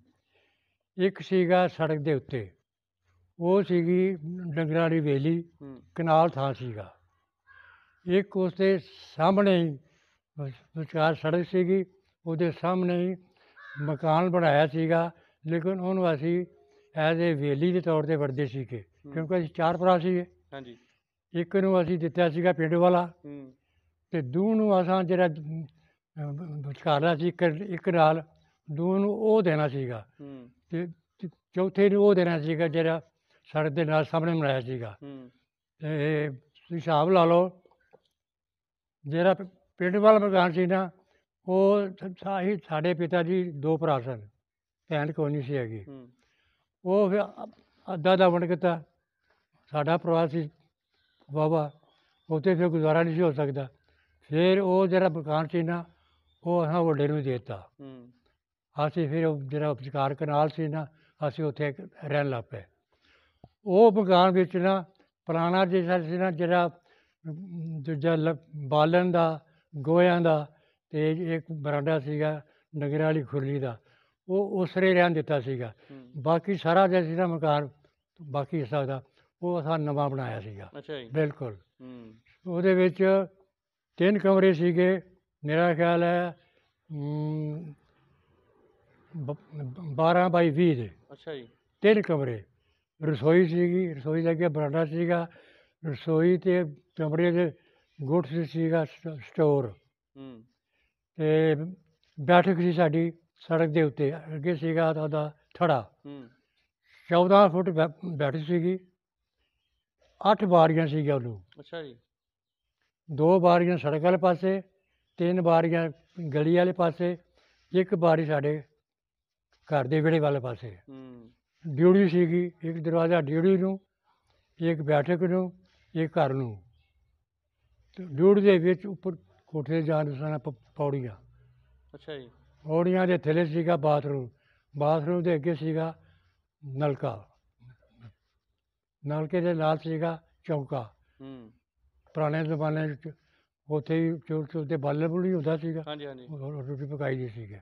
Speaker 1: ਇੱਕ ਸੀਗਾ ਸੜਕ ਦੇ ਉੱਤੇ ਉਹ ਸੀਗੀ ਡੰਗਰਾਂ ਵਾਲੀ ਵੇਲੀ ਕਨਾਲ ਥਾਂ ਸੀਗਾ ਇੱਕ ਉਸਦੇ ਸਾਹਮਣੇ ਹੀ ਵਿਚਾਰ ਸੜਕ ਸੀਗੀ ਉਹਦੇ ਸਾਹਮਣੇ ਹੀ ਮਕਾਨ ਬਣਾਇਆ ਸੀਗਾ ਲੇਕਿਨ ਉਹਨੂੰ ਅਸੀਂ ਐਜ਼ ਏ ਵੇਲੀ ਦੇ ਤੌਰ ਤੇ ਵਰਦੇ ਸੀਗੇ ਕਿਉਂਕਿ ਅਸੀਂ ਚਾਰ ਭਰਾ ਸੀਗੇ ਹਾਂਜੀ ਇੱਕ ਨੂੰ ਅਸੀਂ ਦਿੱਤਾ ਸੀਗਾ ਪਿੰਡ ਵਾਲਾ ਤੇ ਦੂ ਨੂੰ ਅਸਾਂ ਜਿਹੜਾ ਅਹ, ਸੀ ਇੱਕ ਨਾਲ ਦੂ ਨੂੰ ਉਹ ਦੇਣਾ ਸੀਗਾ ਤੇ ਚੌਥੇ ਨੂੰ ਉਹ ਦੇਣਾ ਸੀਗਾ ਜਿਹੜਾ ਸੜਕ ਦੇ ਨਾਲ ਸਾਹਮਣੇ ਬਣਾਇਆ ਸੀਗਾ ਹੂੰ ਤੇ ਤੁਸੀਂ ਹਿਸਾਬ ਲਾ ਲਓ ਜਿਹੜਾ ਪਿੰਡ ਵਾਲਾ ਮਕਾਨ ਸੀ ਨਾ ਉਹ ਸਾਹੀ ਸਾਡੇ ਪਿਤਾ ਜੀ ਦੋ ਭਰਾ ਸਨ ਭੈਣ ਕੋਈ ਨਹੀਂ ਸੀ ਹੈਗੀ ਹੂੰ ਉਹ ਫਿਰ ਅੱਧਾ ਦਾ ਵੰਡ ਕੀਤਾ ਸਾਡਾ ਪਰਿਵਾਰ ਸੀ ਬਾਬਾ ਉੱਥੇ ਫਿਰ ਗੁਜ਼ਾਰਾ ਨਹੀਂ ਸੀ ਹੋ ਸਕਦਾ ਫਿਰ ਉਹ ਜਿਹੜਾ ਮਕਾਨ ਸੀ ਨਾ ਉਹ ਅਸਾਂ ਵੱਡੇ ਨੂੰ ਦੇ ਦਿੱਤਾ ਹੂੰ ਅਸੀਂ ਫਿਰ ਉਹ ਜਿਹੜਾ ਉਪਚਾਰ ਕਨਾਲ ਸੀ ਨਾ ਅਸੀਂ ਉੱਥੇ ਰਹਿਣ ਲੱਗ ਪਏ ਉਹ ਬਗਾਨ ਵੇਚਣਾ ਪੁਰਾਣਾ ਜਿਹੜਾ ਸੀ ਨਾ ਜਿਹੜਾ ਦੂਜਾ ਬਾਲਣ ਦਾ ਗੋਇਆਂ ਦਾ ਤੇ ਇੱਕ ਬਰਾਂਡਾ ਸੀਗਾ ਨਗਰ ਵਾਲੀ ਖੁਰਲੀ ਦਾ ਉਹ ਉਸਰੇ ਰਹਿਣ ਦਿੱਤਾ ਸੀਗਾ ਬਾਕੀ ਸਾਰਾ ਜਿਹੜਾ ਸੀ ਨਾ ਮਕਾਨ ਬਾਕੀ ਹਿੱਸਾ ਦਾ ਉਹ ਅਸਾਂ ਨਵਾਂ ਬਣਾਇਆ ਸੀਗਾ ਅੱਛਾ ਜੀ ਬਿਲਕੁਲ ਹੂੰ ਉਹਦੇ ਵਿੱਚ ਤਿੰਨ ਕਮਰੇ ਸੀਗੇ ਮੇਰਾ ਖਿਆਲ ਹੈ 12 ਬਾਈ 20 ਦੇ ਅੱਛਾ ਜੀ ਤਿੰਨ ਕਮਰੇ ਰਸੋਈ ਸੀਗੀ ਰਸੋਈ ਦੇ ਅੱਗੇ ਬਰਾਂਡਾ ਸੀਗਾ ਰਸੋਈ ਤੇ ਕਮਰੇ ਦੇ ਗੁੱਟ ਸੀਗਾ ਸਟੋਰ ਹੂੰ ਤੇ ਬੈਠਕ ਸੀ ਸਾਡੀ ਸੜਕ ਦੇ ਉੱਤੇ ਅੱਗੇ ਸੀਗਾ ਉਹਦਾ ਥੜਾ ਹੂੰ 14 ਫੁੱਟ ਬੈਠ ਸੀਗੀ 8 ਬਾਰੀਆਂ ਸੀਗੀਆਂ ਉਹਨੂੰ ਅੱਛਾ ਜੀ ਦੋ ਬਾਰੀਆਂ ਸੜਕ ਵਾਲੇ ਪਾਸੇ ਤਿੰਨ ਬਾਰੀਆਂ ਗਲੀ ਵਾਲੇ ਪਾਸੇ ਇੱਕ ਬਾਰੀ ਸਾਡੇ ਘਰ ਦੇ ਵਿਹੜੇ ਵਾਲੇ ਪਾਸੇ ਹੂੰ ਡਿਊੜੀ ਸੀਗੀ ਇੱਕ ਦਰਵਾਜ਼ਾ ਡਿਊੜੀ ਨੂੰ ਇੱਕ ਬੈਠਕ ਨੂੰ ਇੱਕ ਘਰ ਨੂੰ ਤੇ ਦੇ ਵਿੱਚ ਉੱਪਰ ਕੋਠੇ ਜਾਣ ਸਨ ਪੌੜੀਆਂ ਅੱਛਾ ਜੀ ਪੌੜੀਆਂ ਦੇ ਥੱਲੇ ਸੀਗਾ ਬਾਥਰੂਮ ਬਾਥਰੂਮ ਦੇ ਅੱਗੇ ਸੀਗਾ ਨਲਕਾ ਨਲਕੇ ਦੇ ਨਾਲ ਸੀਗਾ ਚੌਂਕਾ ਹੂੰ ਪੁਰਾਣੇ ਜ਼ਮਾਨੇ ਵਿੱਚ ਉੱਥੇ ਹੀ ਚੁੱਲ੍ਹ 'ਤੇ ਬਲਬ ਨਹੀਂ ਹੁੰਦਾ ਸੀਗਾ ਹਾਂਜੀ ਹਾਂਜੀ ਰੋਟੀ ਪਕਾਈ ਦੀ ਸੀਗੀ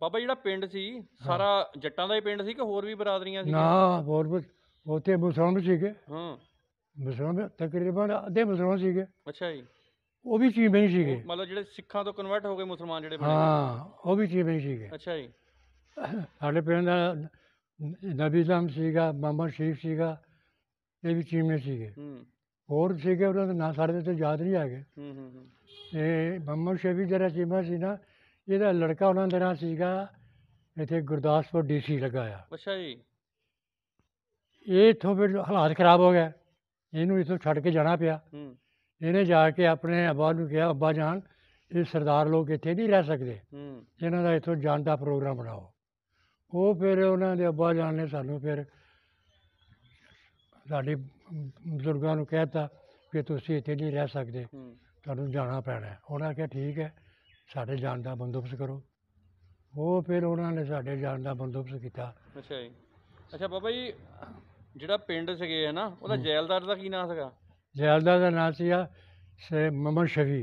Speaker 2: ਬਾਬਾ ਜਿਹੜਾ ਪਿੰਡ ਸੀ ਸਾਰਾ ਜੱਟਾਂ ਦਾ ਹੀ ਪਿੰਡ ਸੀ ਕਿ ਹੋਰ ਵੀ ਬਰਾਦਰੀਆਂ ਸੀ ਨਾ
Speaker 1: ਹੋਰ ਉੱਥੇ ਉੱਥੇ ਮੁਸਲਮਾਨ ਸੀਗੇ ਹਾਂ ਮੁਸਲਮਾਨ ਤਕਰੀਬਨ ਅੱਧੇ ਮੁਸਲਮਾਨ ਸੀਗੇ ਅੱਛਾ ਜੀ ਉਹ ਵੀ ਚੀਜ਼ ਹੀ ਸੀਗੇ
Speaker 2: ਮਤਲਬ ਜਿਹੜੇ ਸਿੱਖਾਂ ਤੋਂ ਕਨਵਰਟ ਹੋ ਗਏ ਮੁਸਲਮਾਨ ਜਿਹੜੇ ਬਣੇ ਹਾਂ
Speaker 1: ਉਹ ਵੀ ਚੀਜ਼ ਹੀ ਸੀਗੇ ਅੱਛਾ ਜੀ ਸਾਡੇ ਪਿੰਡ ਦਾ ਨਬੀ ਜਾਮ ਸੀਗਾ ਮਾਮਾ ਸ਼ੇਖ ਸੀਗਾ ਇਹ ਵੀ ਨਹੀਂ ਸੀਗੇ ਹੂੰ ਹੋਰ ਸੀਗੇ ਉਹਨਾਂ ਦਾ ਨਾਂ ਸਾਡੇ ਤੇ ਯਾਦ ਨਹੀਂ ਆ ਗਏ
Speaker 2: ਹੂੰ ਹੂੰ ਹੂੰ
Speaker 1: ਇਹ ਮਾਮਾ ਸ਼ਰੀਫ ਜਿਹੜਾ ਮਾ ਸੀ ਨਾ ਇਹਦਾ ਲੜਕਾ ਉਹਨਾਂ ਦੇ ਨਾਲ ਸੀਗਾ ਇੱਥੇ ਗੁਰਦਾਸਪੁਰ ਡੀਸੀ ਲਗਾਇਆ ਅੱਛਾ ਜੀ ਇਹ ਇਥੋਂ ਫਿਰ ਹਾਲਾਤ ਖਰਾਬ ਹੋ ਗਿਆ ਇਹਨੂੰ ਇਥੋਂ ਛੱਡ ਕੇ ਜਾਣਾ ਪਿਆ ਹੂੰ ਇਹਨੇ ਜਾ ਕੇ ਆਪਣੇ ਅੱਬਾ ਨੂੰ ਕਿਹਾ ਅੱਬਾ ਜਾਨ ਇਹ ਸਰਦਾਰ ਲੋਕ ਇੱਥੇ ਨਹੀਂ ਰਹਿ ਸਕਦੇ ਹੂੰ ਇਹਨਾਂ ਦਾ ਇਥੋਂ ਜਾਣ ਦਾ ਪ੍ਰੋਗਰਾਮ ਬਣਾਓ ਉਹ ਫਿਰ ਉਹਨਾਂ ਦੇ ਅੱਬਾ ਜਾਨ ਨੇ ਸਾਨੂੰ ਫਿਰ ਸਾਡੇ ਬਜ਼ੁਰਗਾਂ ਨੂੰ ਕਹਿਤਾ ਕਿ ਤੁਸੀਂ ਇੱਥੇ ਨਹੀਂ ਰਹਿ ਸਕਦੇ ਤੁਹਾਨੂੰ ਜਾਣਾ ਪੈਣਾ ਉਹਨਾਂ ਕਿਹਾ ਠੀਕ ਹੈ ਸਾਡੇ ਜਾਣ ਦਾ ਬੰਦੋਬਸਤ ਕਰੋ ਉਹ ਫਿਰ ਉਹਨਾਂ ਨੇ ਸਾਡੇ ਜਾਣ ਦਾ ਬੰਦੋਬਸਤ ਕੀਤਾ
Speaker 2: ਅੱਛਾ ਜੀ ਅੱਛਾ ਬਾਬਾ ਜੀ ਜਿਹੜਾ ਪਿੰਡ ਸੀਗੇ ਹੈ ਨਾ ਉਹਦਾ ਜੈਲਦਾਰ ਦਾ ਕੀ ਨਾਮ ਸੀਗਾ
Speaker 1: ਜੈਲਦਾਰ ਦਾ ਨਾਮ ਸੀਗਾ ਸੇ ਮਮਨ ਸ਼ਵੀ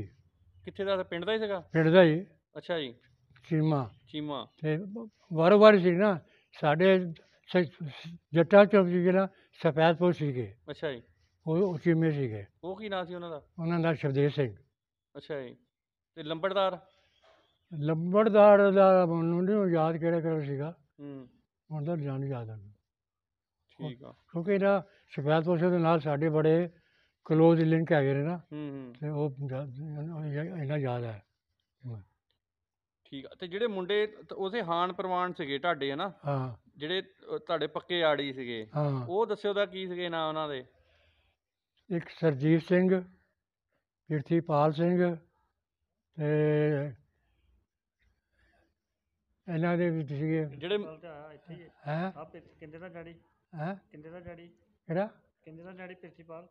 Speaker 2: ਕਿੱਥੇ ਦਾ ਪਿੰਡ ਦਾ ਹੀ ਸੀਗਾ ਪਿੰਡ ਦਾ ਹੀ ਅੱਛਾ ਜੀ
Speaker 1: ਚੀਮਾ ਚੀਮਾ ਤੇ ਵਾਰ ਵਾਰ ਸੀ ਨਾ ਸਾਡੇ ਜੱਟਾ ਚੌਂਕ ਜੀ ਜਿਹੜਾ ਸਫੈਦਪੁਰ ਸੀਗੇ ਅੱਛਾ ਜੀ ਉਹ ਚੀਮੇ ਸੀਗੇ ਉਹ
Speaker 2: ਕੀ ਨਾਮ ਸੀ ਉਹਨਾਂ ਦਾ
Speaker 1: ਉਹਨਾਂ ਦਾ ਸ਼ਬਦੇਸ਼ ਸਿੰਘ
Speaker 2: ਅੱਛਾ ਜੀ ਤੇ ਲੰਬੜਦਾਰ
Speaker 1: ਲੰਬੜਦਾਰ ਦਾ ਮੈਨੂੰ ਨਹੀਂ ਯਾਦ ਕਿਹੜਾ ਕਿਹੜਾ ਸੀਗਾ ਹੂੰ ਹੁਣ ਤਾਂ ਜਾਣ ਯਾਦ ਆ ਠੀਕ ਆ ਕਿਉਂਕਿ ਇਹਦਾ ਸ਼ਿਕਾਇਤ ਪੋਸ਼ੇ ਦੇ ਨਾਲ ਸਾਡੇ ਬੜੇ ਕਲੋਜ਼ ਲਿੰਕ ਹੈਗੇ ਨੇ ਨਾ ਹੂੰ ਹੂੰ ਤੇ ਉਹ ਇਹਨਾਂ ਯਾਦ ਹੈ
Speaker 2: ਠੀਕ ਆ ਤੇ ਜਿਹੜੇ ਮੁੰਡੇ ਉਹਦੇ ਹਾਨ ਪ੍ਰਵਾਨ ਸੀਗੇ ਤੁਹਾਡੇ ਹਨਾ ਹਾਂ ਜਿਹੜੇ ਤੁਹਾਡੇ ਪੱਕੇ ਆੜੀ ਸੀਗੇ ਉਹ ਦੱਸਿਓ ਦਾ ਕੀ ਸੀਗੇ ਨਾਂ ਉਹਨਾਂ ਦੇ
Speaker 1: ਇੱਕ ਸਰਜੀਤ ਸਿੰਘ ਪਿਰਥੀਪਾਲ ਸਿੰਘ ਤੇ ਇਹਨਾਂ ਦੇ ਵਿੱਚ ਸੀਗੇ ਜਿਹੜੇ ਹੈ ਆ ਕਿੰਦੇ ਦਾ ਡੈਡੀ ਹੈ ਕਿੰਦੇ ਦਾ ਡੈਡੀ ਕਿਹੜਾ ਕਿੰਦੇ ਦਾ ਡੈਡੀ ਪ੍ਰਿੰਸੀਪਲ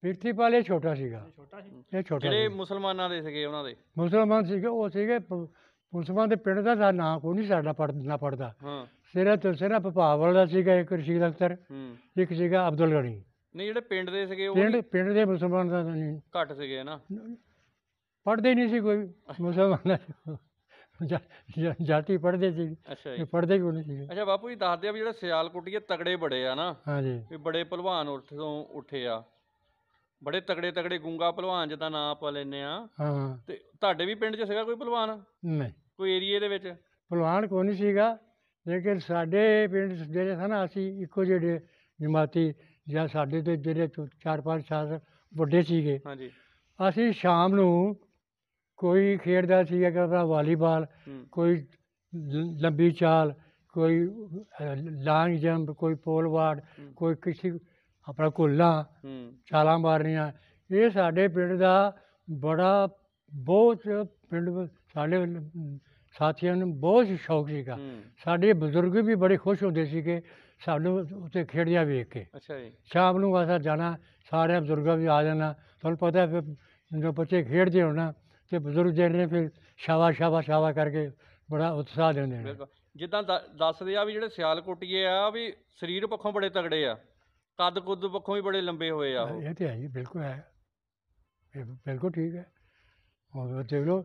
Speaker 1: ਪ੍ਰਿੰਸੀਪਲ ਇਹ ਛੋਟਾ ਸੀਗਾ
Speaker 2: ਛੋਟਾ ਸੀ ਇਹ ਛੋਟਾ ਜਿਹੜੇ ਮੁਸਲਮਾਨਾਂ ਦੇ ਸੀਗੇ ਉਹਨਾਂ ਦੇ
Speaker 1: ਮੁਸਲਮਾਨ ਸੀਗੇ ਉਹ ਸੀਗੇ ਮੁਸਲਮਾਨ ਦੇ ਪਿੰਡ ਦਾ ਨਾਂ ਕੋਈ ਨਹੀਂ ਸਾਡਾ ਪੜਨਾ ਪੜਦਾ ਹਾਂ ਸਿਰਾ ਤੇ ਸਿਰਾ ਦਾ ਸੀਗਾ ਇੱਕ ਰਸ਼ੀਦ ਅਖਤਰ ਇੱਕ ਸੀਗਾ ਅਬਦੁਲ ਗਣੀ
Speaker 2: ਨਹੀਂ ਜਿਹੜੇ ਪਿੰਡ ਦੇ ਸੀਗੇ ਉਹ ਪਿੰਡ
Speaker 1: ਪਿੰਡ ਦੇ ਮੁਸਲਮਾਨ ਦਾ ਨਹੀਂ ਘੱਟ ਸੀਗੇ ਨਾ ਪੜਦੇ ਨਹੀਂ ਸੀ ਕੋਈ ਮੁਸਲਮਾਨ ਜਾ- ਜਾਤੀ ਪੜਦੇ ਸੀ ਅੱਛਾ ਪੜਦੇ ਕਿਉਂ ਨਹੀਂ ਸੀ
Speaker 2: ਅੱਛਾ ਬਾਪੂ ਜੀ ਦੱਸਦੇ ਆ ਵੀ ਜਿਹੜਾ ਸਿਆਲਕੋਟੀਏ ਤਗੜੇ ਬੜੇ ਆ ਨਾ ਹਾਂਜੀ ਵੀ ਬੜੇ ਪਹਿਲਵਾਨ ਉੱਥੋਂ ਉੱਠੇ ਆ ਬੜੇ ਤਗੜੇ ਤਗੜੇ ਗੁੰਗਾ ਪਹਿਲਵਾਨ ਜਿਹਦਾ ਨਾਂ ਆਪਾਂ ਲੈਨੇ ਆ ਹਾਂ ਤੇ ਤੁਹਾਡੇ ਵੀ ਪਿੰਡ 'ਚ ਸੀਗਾ ਕੋਈ ਪਹਿਲਵਾਨ ਨਹੀਂ ਕੋਈ ਏਰੀਆ ਦੇ ਵਿੱਚ
Speaker 1: ਭਲਵਾਨ ਕੋਈ ਨਹੀਂ ਸੀਗਾ ਲੇਕਿਨ ਸਾਡੇ ਪਿੰਡ 'ਚ ਜਿਹੜੇ ਸਨ ਅਸੀਂ ਇੱਕੋ ਜਿਹੇ ਜਮਾਤੀ ਜਾਂ ਸਾਡੇ ਤੇ ਜਿਹੜੇ ਚਾਰ ਪੰਜ ਸਾਲ ਵੱਡੇ ਸੀਗੇ ਹਾਂਜੀ ਅਸੀਂ ਸ਼ਾਮ ਨੂੰ ਕੋਈ ਖੇਡਦਾ ਸੀ ਆਪਣਾ ਵਾਲੀਬਾਲ ਕੋਈ ਲ- ਲੰਬੀ ਚਾਲ ਕੋਈ ਲਾਂਗ ਜੰਪ ਕੋਈ ਪੋਲ ਵਾਰਡ ਕੋਈ ਕਿਸੇ ਆਪਣਾ ਕੁੱਲਾ ਚਾਲਾਂ ਛਾਲਾਂ ਮਾਰਨੀਆਂ ਇਹ ਸਾਡੇ ਪਿੰਡ ਦਾ ਬੜਾ ਬਹੁਤ ਪਿੰਡ ਸਾਡੇ ਸਾਥੀਆਂ ਨੂੰ ਬਹੁਤ ਸ਼ੌਕ ਸੀਗਾ ਸਾਡੇ ਬਜ਼ੁਰਗ ਵੀ ਬੜੇ ਖੁਸ਼ ਹੁੰਦੇ ਸੀ ਕਿ ਸਾਨੂੰ ਉੱਥੇ ਖੇਡਿਆ ਵੇਖ ਕੇ ਅੱਛਾ ਜੀ ਸ਼ਾਮ ਨੂੰ ਅਸਾਂ ਜਾਣਾ ਸਾਰੇ ਬਜ਼ੁਰਗਾਂ ਵੀ ਆ ਜਾਣਾ ਤੁਹਾਨੂੰ ਪਤਾ ਫਿਰ ਜਦੋਂ ਬੱਚੇ ਖੇਡਦੇ ਹੋਣਾ ਤੇ ਬਜ਼ੁਰਗ ਜਿਹੜੇ ਨੇ ਫਿਰ ਸ਼ਾਵਾ ਸ਼ਾਵਾ ਸ਼ਾਵਾ ਕਰਕੇ ਬੜਾ ਉਤਸ਼ਾਹ ਦਿੰਦੇ ਨੇ ਬਿਲਕੁਲ
Speaker 2: ਜਿੱਦਾਂ ਦੱਸਦੇ ਆ ਵੀ ਜਿਹੜੇ ਸਿਆਲਕੋਟੀਏ ਆ ਵੀ ਸਰੀਰ ਪੱਖੋਂ ਬੜੇ ਤਗੜੇ ਆ ਕੱਦ ਕੁੱਦ ਪੱਖੋਂ ਵੀ ਬੜੇ ਲੰਬੇ ਹੋਏ ਆ ਉਹ
Speaker 1: ਇਹ ਤੇ ਹੈ ਜੀ ਬਿਲਕੁਲ ਹੈ ਇਹ ਬਿਲਕੁਲ ਠੀਕ ਹੈ ਉਹ ਦੇਖ ਲਓ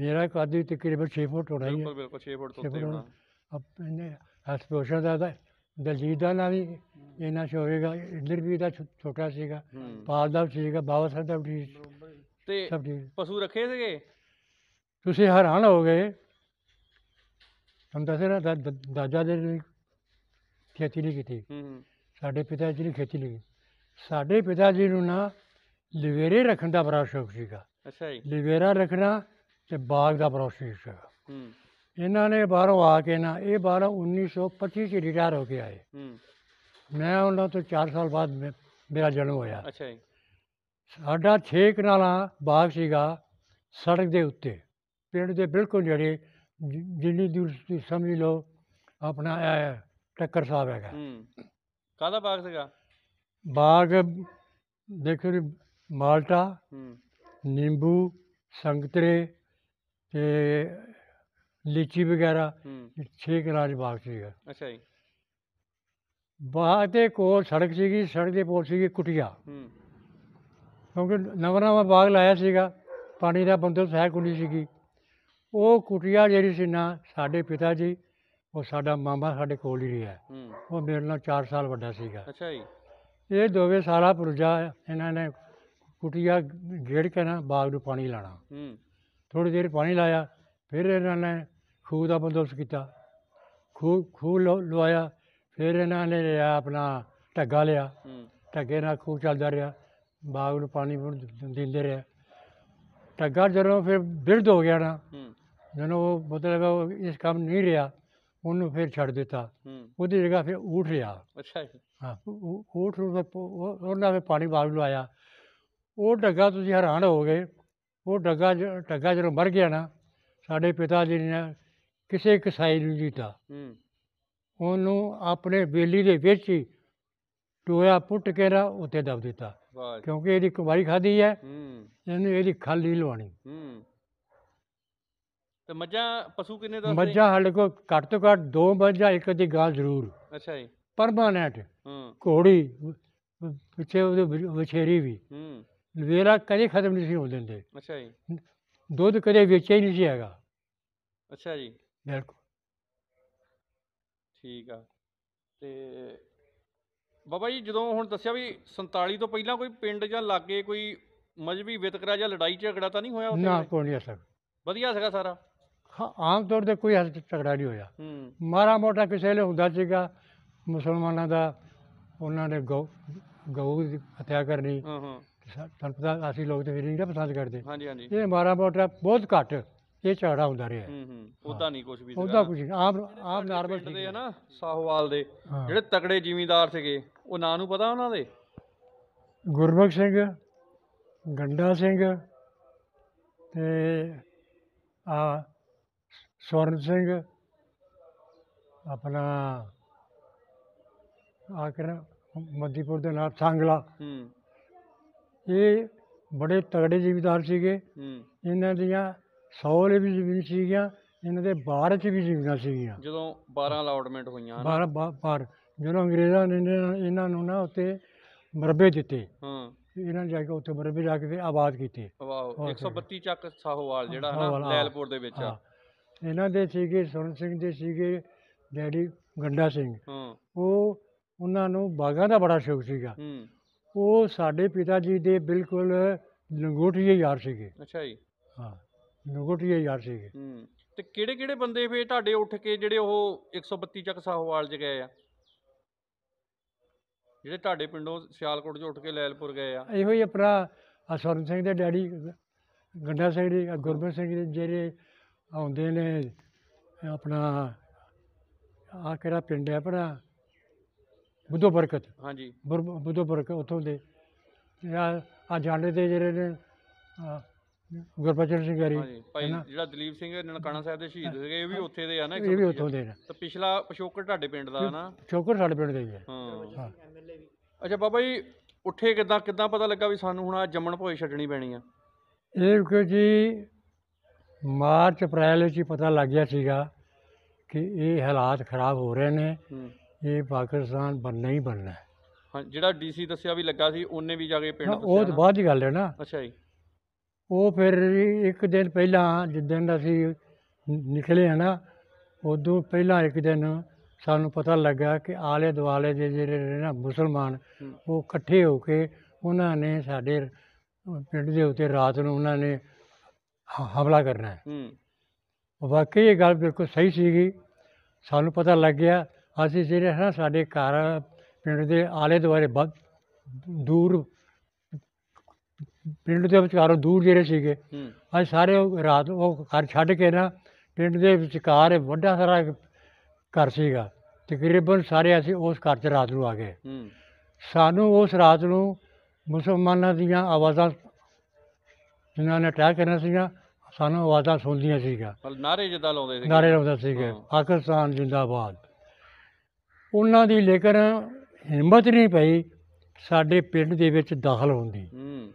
Speaker 1: ਮੇਰਾ ਕੱਦ ਵੀ ਤਕਰੀਬਨ 6 ਫੁੱਟ ਹੋਣਾ ਹੀ ਹੈ ਬਿਲਕੁਲ ਬਿਲਕੁਲ 6 ਫੁੱਟ ਤੋਂ ਤੇ ਹੋਣਾ ਆਪਣੇ ਹਸਪੋਸ਼ਾ ਦਾ ਦਾ ਦਲਜੀਤ ਦਾ ਨਾਲ ਵੀ ਇਹਨਾਂ ਸ਼ੋਰੇਗਾ ਇੰਦਰ ਵੀ ਦਾ ਛੋਟਾ ਸੀਗਾ ਪਾਲ ਦਾ ਸੀਗਾ ਬਾਬਾ ਸਾਹਿਬ ਦਾ ਵੀ
Speaker 2: ਤੇ ਪਸ਼ੂ ਰੱਖੇ ਸੀਗੇ
Speaker 1: ਤੁਸੀਂ ਹੈਰਾਨ ਹੋ ਗਏ ਹਮ ਦੱਸ ਰਿਹਾ ਦਾ- ਦਾਦਾ ਜੀ ਨੇ ਖੇਤੀ ਨਹੀਂ ਕੀਤੀ ਸਾਡੇ ਪਿਤਾ ਜੀ ਨੇ ਖੇਤੀ ਲਈ ਸਾਡੇ ਪਿਤਾ ਜੀ ਨੂੰ ਨਾ ਲਵੇਰੇ ਰੱਖਣ ਦਾ ਬੜਾ ਸ਼ੌਕ ਸੀਗਾ ਅੱਛਾ ਜੀ ਲਵੇਰਾ ਰੱਖਣਾ ਤੇ ਬਾਗ ਦਾ ਬੜਾ ਸ਼ੌਕ ਸੀਗਾ ਹੂੰ ਇਹਨਾਂ ਨੇ ਬਾਹਰੋਂ ਆ ਕੇ ਨਾ ਇਹ ਬਾਹਰੋਂ 1925 ਚ ਰਿਟਾਇਰ ਹੋ ਕੇ ਆਏ ਮੈਂ ਉਹਨਾਂ ਤੋਂ 4 ਸਾਲ ਬਾਅਦ ਮੇਰਾ ਜਨਮ ਹੋਇਆ ਅੱਛਾ ਜੀ ਸਾਡਾ 6 ਕਨਾਲਾਂ ਬਾਗ ਸੀਗਾ ਸੜਕ ਦੇ ਉੱਤੇ ਪਿੰਡ ਦੇ ਬਿਲਕੁਲ ਨੇੜੇ ਜਿੰਨੀ ਦੂਰ ਤੁਸੀਂ ਸਮਝ ਲਓ ਆਪਣਾ ਟੱਕਰ ਸਾਹਿਬ ਹੈਗਾ
Speaker 2: ਹੂੰ ਕਾਹਦਾ ਬਾਗ ਸੀਗਾ
Speaker 1: ਬਾਗ ਦੇਖੋ ਜੀ, ਮਾਲਟਾ ਹੂੰ ਨਿੰਬੂ ਸੰਗਤਰੇ ਤੇ ਲੀਚੀ ਵਗੈਰਾ ਹੂੰ 6 ਕਨਾਲਾਂ 'ਚ ਬਾਗ ਸੀਗਾ ਅੱਛਾ ਜੀ ਬਾਗ ਦੇ ਕੋਲ ਸੜਕ ਸੀਗੀ ਸੜਕ ਦੇ ਕੋਲ ਸੀਗੀ ਕੁਟਿਆ ਹੂੰ ਕਿਉਂਕਿ ਨਵਾਂ ਨਵਾਂ ਬਾਗ ਲਾਇਆ ਸੀਗਾ ਪਾਣੀ ਦਾ ਬੰਦਲ ਸਹਿ ਕੁੰਡੀ ਸੀਗੀ ਉਹ ਕੁਟਿਆ ਜਿਹੜੀ ਸੀ ਨਾ ਸਾਡੇ ਪਿਤਾ ਜੀ ਉਹ ਸਾਡਾ ਮਾਮਾ ਸਾਡੇ ਕੋਲ ਹੀ ਰਿਹਾ ਉਹ ਮੇਰੇ ਨਾਲ 4 ਸਾਲ ਵੱਡਾ ਸੀਗਾ ਅੱਛਾ ਜੀ ਇਹ ਦੋਵੇਂ ਸਾਰਾ ਪੁਰਜਾ ਇਹਨਾਂ ਨੇ ਕੁਟਿਆ ਗੇੜ ਕੇ ਨਾ ਬਾਗ ਨੂੰ ਪਾਣੀ ਲਾਣਾ ਹੂੰ ਥੋੜੀ ਦੇਰ ਪਾਣੀ ਲਾਇਆ ਫਿਰ ਇਹਨਾਂ ਨੇ ਖੂਹ ਦਾ ਬੰਦੋਬਸਤ ਕੀਤਾ ਖੂਹ ਖੂਹ ਲਵਾਇਆ ਫਿਰ ਇਹਨਾਂ ਨੇ ਆਪਣਾ ਢੱਗਾ ਲਿਆ ਢੱਗੇ ਨਾਲ ਖੂਹ ਚੱਲਦਾ ਰਿਹਾ ਬਾਗ ਨੂੰ ਪਾਣੀ ਪੂਣੀ ਦਿੰਦੇ ਰਿਹਾ ਟੱਗਾ ਜਦੋਂ ਫਿਰ ਬਿਰਧ ਹੋ ਗਿਆ ਨਾ ਹੂੰ ਜਦੋਂ ਉਹ ਮਤਲਬ ਉਹ ਇਸ ਕੰਮ ਨਹੀਂ ਰਿਹਾ ਉਹਨੂੰ ਫਿਰ ਛੱਡ ਦਿੱਤਾ ਹੂੰ ਉਹਦੀ ਜਗ੍ਹਾ ਫਿਰ ਊਠ ਰਿਹਾ ਅੱਛਾ ਹਾਂ ਉਹ ਊਠ ਨੂੰ ਉਹ- ਉਹਨਾਂ ਨੇ ਪਾਣੀ ਬਾਗ ਨੂੰ ਆਇਆ ਉਹ ਡੱਗਾ ਤੁਸੀਂ ਹੈਰਾਨ ਹੋ ਗਏ ਉਹ ਡੱਗਾ ਟੱਗਾ ਡੱਗਾ ਜਦੋਂ ਮਰ ਗਿਆ ਨਾ ਸਾਡੇ ਪਿਤਾ ਜੀ ਨੇ ਕਿਸੇ ਕਸਾਈ ਨੂੰ ਦਿੱਤਾ ਹੂੰ ਉਹਨੂੰ ਆਪਣੇ ਬੇਲੀ ਦੇ ਵਿੱਚ ਹੀ ਟੋਇਆ ਪੁੱਟ ਕੇ ਨਾ ਉੱਤੇ ਦਬ ਦਿੱਤਾ ਕਿਉਂਕਿ ਇਹਦੀ ਕੁਵਾਰੀ ਖਾਦੀ ਹੈ ਹੂੰ ਇਹਨੂੰ ਇਹਦੀ ਖਾਲੀ ਲਵਾਣੀ
Speaker 2: ਹੂੰ ਤੇ ਮੱਝਾਂ ਪਸ਼ੂ ਕਿੰਨੇ ਦਾ ਮੱਝਾਂ ਹਲਕੋ
Speaker 1: ਘੱਟ ਤੋਂ ਘੱਟ ਦੋ ਮੱਝਾਂ ਇੱਕ ਦੀ ਗਾਂ ਜ਼ਰੂਰ ਅੱਛਾ ਜੀ ਪਰਮਾਨੈਂਟ ਹੂੰ ਘੋੜੀ ਪਿੱਛੇ ਉਹਦੇ ਵਿਛੇਰੀ ਵੀ ਹੂੰ ਵੇਲਾ ਕਦੇ ਖਤਮ ਨਹੀਂ ਸੀ ਹੋ ਦਿੰਦੇ ਅੱਛਾ ਜੀ ਦੁੱਧ ਕਦੇ ਵੇਚਿਆ ਹੀ ਨਹੀਂ ਸੀ ਹੈਗਾ ਅੱਛਾ ਜੀ ਬਿਲਕੁਲ
Speaker 2: ਠੀਕ ਆ ਤੇ ਬਾਬਾ ਜੀ ਜਦੋਂ ਹੁਣ ਦੱਸਿਆ ਵੀ 47 ਤੋਂ ਪਹਿਲਾਂ ਕੋਈ ਪਿੰਡ ਜਾਂ ਲਾਗੇ ਕੋਈ ਮਜਬੀ ਵਿਤਕਰਾ ਜਾਂ ਲੜਾਈ ਝਗੜਾ ਤਾਂ ਨਹੀਂ ਹੋਇਆ ਉੱਥੇ ਨਾ ਕੋਈ ਨਹੀਂ ਸਰ ਵਧੀਆ ਸੀਗਾ ਸਾਰਾ
Speaker 1: ਹਾਂ ਆਮ ਤੌਰ ਤੇ ਕੋਈ ਹਸ ਝਗੜਾ ਨਹੀਂ ਹੋਇਆ ਮਾਰਾ ਮੋਟਾ ਕਿਸੇ ਲਈ ਹੁੰਦਾ ਸੀਗਾ ਮੁਸਲਮਾਨਾਂ ਦਾ ਉਹਨਾਂ ਨੇ ਗਊ ਗਊ ਦੀ ਹੱਤਿਆ ਕਰਨੀ ਹਾਂ ਹਾਂ ਤਾਂ ਅਸੀਂ ਲੋਕ ਤੇ ਫਿਰ ਨਹੀਂ ਪਸੰਦ ਕਰਦੇ ਹਾਂਜੀ ਹਾਂਜੀ ਇਹ ਮਾਰਾ ਮੋਟਾ ਬਹੁਤ ਘੱਟ ਇਹ ਝਗੜਾ ਹੁੰਦਾ ਰਿਹਾ ਹੂੰ
Speaker 2: ਹੂੰ ਉਦਾਂ ਨਹੀਂ ਕੁਝ ਵੀ ਉਹਦਾ ਕੁਝ ਆਮ ਆਮ ਨਾਰਮਲ ਪਿੰਡ ਦੇ ਨਾ ਸਾਹਵਾਲ ਦੇ ਜਿਹੜੇ ਤਕੜੇ ਜ਼ਿਮੀਂਦਾਰ ਸੀਗੇ ਉਹ ਨਾਂ ਨੂੰ ਪਤਾ ਉਹਨਾਂ ਦੇ
Speaker 1: ਗੁਰਬਖ ਸਿੰਘ ਗੰਡਾ ਸਿੰਘ ਤੇ ਆ ਸਵਰਨ ਸਿੰਘ ਆਪਣਾ ਆਕਰ ਮੱਦੀਪੁਰ ਦੇ ਨਾਲ ਸੰਗਲਾ ਹੂੰ ਇਹ ਬੜੇ ਤਗੜੇ ਜ਼ਿਮੀਦਾਰ ਸੀਗੇ ਇਹਨਾਂ ਦੀਆਂ 100 ਲਈ ਵੀ ਜ਼ਮੀਨ ਸੀਗੀਆਂ ਇਹਨਾਂ ਦੇ 12 ਚ ਵੀ ਜ਼ਮੀਨਾਂ ਸੀਗੀਆਂ
Speaker 2: ਜਦੋਂ 12 ਅਲਾਟਮੈਂਟ ਹੋਈਆਂ 12
Speaker 1: 12 ਜਦੋਂ ਅੰਗਰੇਜ਼ਾਂ ਨੇ ਇਹਨਾਂ- ਨੂੰ ਨਾ ਉੱਤੇ ਮਰਬੇ ਦਿੱਤੇ ਹਾਂ ਇਹਨਾਂ ਨੇ ਜਾ ਕੇ ਉੱਥੇ ਮਰਬੇ ਜਾ ਕੇ ਆਬਾਦ ਕੀਤੇ ਵਾਓ 132
Speaker 2: ਚੱਕ ਸਾਹੋਵਾਲ ਜਿਹੜਾ ਹੈ ਨਾ ਲੈਲਪੁਰ ਦੇ ਵਿੱਚ ਆ
Speaker 1: ਇਹਨਾਂ ਦੇ ਸੀਗੇ ਸੁਰਨ ਸਿੰਘ ਦੇ ਸੀਗੇ ਡੈਡੀ ਗੰਡਾ ਸਿੰਘ ਹਾਂ ਉਹ ਉਹਨਾਂ ਨੂੰ ਬਾਗਾਂ ਦਾ ਬੜਾ ਸ਼ੌਕ ਸੀਗਾ ਹੂੰ ਉਹ ਸਾਡੇ ਪਿਤਾ ਜੀ ਦੇ ਬਿਲਕੁਲ ਲੰਗੋਟੀਏ ਯਾਰ ਸੀਗੇ
Speaker 2: ਅੱਛਾ ਜੀ ਹਾਂ
Speaker 1: ਲੰਗੋਟੀਏ ਯਾਰ ਸੀਗੇ
Speaker 2: ਹੂੰ ਤੇ ਕਿਹੜੇ ਕਿਹੜੇ ਬੰਦੇ ਫੇ ਤੁਹਾਡੇ ਉੱਠ ਕੇ ਜਿਹੜੇ ਉਹ 132 ਚੱਕ ਸਾਹੋਵਾਲ ਚ ਗਏ ਆ ਜਿਹੜੇ ਤੁਹਾਡੇ ਪਿੰਡੋਂ ਸਿਆਲਕੋਟ ਚੋਂ ਉੱਠ ਕੇ ਲੈਲਪੁਰ ਗਏ ਆ ਇਹੋ
Speaker 1: ਹੀ ਆਪਣਾ ਅਸਰਨ ਸਿੰਘ ਦੇ ਡੈਡੀ ਗੰਡਾ ਸਿੰਘ ਦੇ ਗੁਰਬਖਸ਼ ਸਿੰਘ ਦੇ ਜਿਹੜੇ ਆਉਂਦੇ ਨੇ ਆਪਣਾ ਆ ਕਿਹੜਾ ਪਿੰਡ ਹੈ ਭਰਾ ਬੁੱਧੋ ਬਰਕਤ ਹਾਂਜੀ ਬੁੱਧੋ ਬਰਕਤ ਉੱਥੋਂ ਦੇ ਆ ਆ ਜਾਂਦੇ ਦੇ ਜਿਹੜੇ ਨੇ ਗੁਰਪਚਨ ਸਿੰਘ ਗਰੀ ਹਾਂਜੀ ਭਾਈ
Speaker 2: ਜਿਹੜਾ ਦਲੀਪ ਸਿੰਘ ਨਨਕਾਣਾ ਸਾਹਿਬ ਦੇ ਸ਼ਹੀਦ ਸੀਗੇ ਇਹ ਵੀ ਉੱਥੇ ਦੇ ਆ ਨਾ ਇਹ ਵੀ ਉੱਥੋਂ ਦੇ ਨੇ ਤਾਂ ਪਿਛਲਾ ਪਸ਼ੋਕਰ ਤੁਹਾਡੇ ਪਿੰਡ ਦਾ ਨਾ
Speaker 1: ਪਸ਼ੋਕਰ ਸਾਡੇ ਪਿੰਡ ਦਾ ਹੀ ਹੈ
Speaker 2: ਹਾਂ ਹਾਂ ਅੱਛਾ ਬਾਬਾ ਜੀ ਉੱਠੇ ਕਿਦਾਂ ਕਿਦਾਂ ਪਤਾ ਲੱਗਾ ਵੀ ਸਾਨੂੰ ਹੁਣ ਆ ਜੰਮਣ ਭੋਏ ਛੱਡਣੀ ਪੈਣੀ ਆ
Speaker 1: ਇਹ ਕਿ ਜੀ ਮਾਰਚ ਅਪ੍ਰੈਲ ਵਿੱਚ ਪਤਾ ਲੱਗ ਗਿਆ ਸੀਗਾ ਕਿ ਇਹ ਹਾਲਾਤ ਖਰਾਬ ਹੋ ਰਹੇ ਨੇ ਇਹ ਪਾਕਿਸਤਾਨ ਬਣਨਾ ਹੀ ਬਣਨਾ ਹੈ।
Speaker 2: ਹਾਂ ਜਿਹੜਾ ਡੀਸੀ ਦੱਸਿਆ ਵੀ ਲੱਗਾ ਸੀ ਉਹਨੇ ਵੀ ਜਾ ਕੇ ਪਿੰਡ ਉਹ ਤਾਂ ਬਾਅਦ ਦੀ ਗੱਲ ਹੈ ਨਾ ਅੱਛਾ ਜੀ
Speaker 1: ਉਹ ਫਿਰ ਇੱਕ ਦਿਨ ਪਹਿਲਾਂ ਜਿਸ ਦਿਨ ਅਸੀਂ ਨਿਕਲੇ ਹਨਾ ਨਾ ਉਦੋਂ ਪਹਿਲਾਂ ਇੱਕ ਦਿਨ ਸਾਨੂੰ ਪਤਾ ਲੱਗਾ ਕਿ ਆਲੇ ਦੁਆਲੇ ਦੇ ਜਿਹੜੇ ਨਾ ਮੁਸਲਮਾਨ ਉਹ ਇਕੱਠੇ ਹੋ ਕੇ ਉਹਨਾਂ ਨੇ ਸਾਡੇ ਪਿੰਡ ਦੇ ਉੱਤੇ ਰਾਤ ਨੂੰ ਉਹਨਾਂ ਨੇ ਹਮਲਾ ਕਰਨਾ ਹੈ
Speaker 3: ਹੂੰ
Speaker 1: ਵਾਕਈ ਇਹ ਗੱਲ ਬਿਲਕੁਲ ਸਹੀ ਸੀਗੀ ਸਾਨੂੰ ਪਤਾ ਲੱਗ ਗਿਆ ਅਸੀਂ ਜਿਹੜੇ ਹੈ ਨਾ ਸਾਡੇ ਘਰ ਪਿੰਡ ਦੇ ਆਲੇ ਦੁਆਲੇ ਬਹੁਤ ਦੂਰ ਪਿੰਡ ਦੇ ਵਿਚਾਰੋਂ ਦੂਰ ਜਿਹੜੇ ਸੀਗੇ ਹੂੰ ਅਸੀਂ ਸਾਰੇ ਉਹ ਰਾਤ ਉਹ ਘਰ ਛੱਡ ਕੇ ਨਾ ਪਿੰਡ ਦੇ ਵਿਚਕਾਰ ਵੱਡਾ ਸਾਰਾ ਘਰ ਸੀਗਾ ਤਕਰੀਬਨ ਸਾਰੇ ਅਸੀਂ ਉਸ ਘਰ 'ਚ ਰਾਤ ਨੂੰ ਆ ਗਏ ਸਾਨੂੰ ਉਸ ਰਾਤ ਨੂੰ ਮੁਸਲਮਾਨਾਂ ਦੀਆਂ ਆਵਾਜ਼ਾਂ ਜਿਨ੍ਹਾਂ ਨੇ ਅਟੈਕ ਕਰਨਾ ਸੀਗਾ ਸਾਨੂੰ ਆਵਾਜ਼ਾਂ ਸੁਣਦੀਆਂ ਸੀਗਾ ਪਰ
Speaker 2: ਨਾਰੇ ਜਿੱਦਾਂ ਲਾਉਂਦੇ ਸੀ ਨਾਰੇ ਲਾਉਂਦੇ
Speaker 1: ਸੀਗੇ ਪਾਕਿਸਤਾਨ ਜਿੰਦਾਬਾਦ ਉਹਨਾਂ ਦੀ ਲੇਕਰ ਹਿੰਮਤ ਨਹੀਂ ਪਈ ਸਾਡੇ ਪਿੰਡ ਦੇ ਵਿੱਚ ਦਾਖਲ ਹੁੰਦੀ ਹੂੰ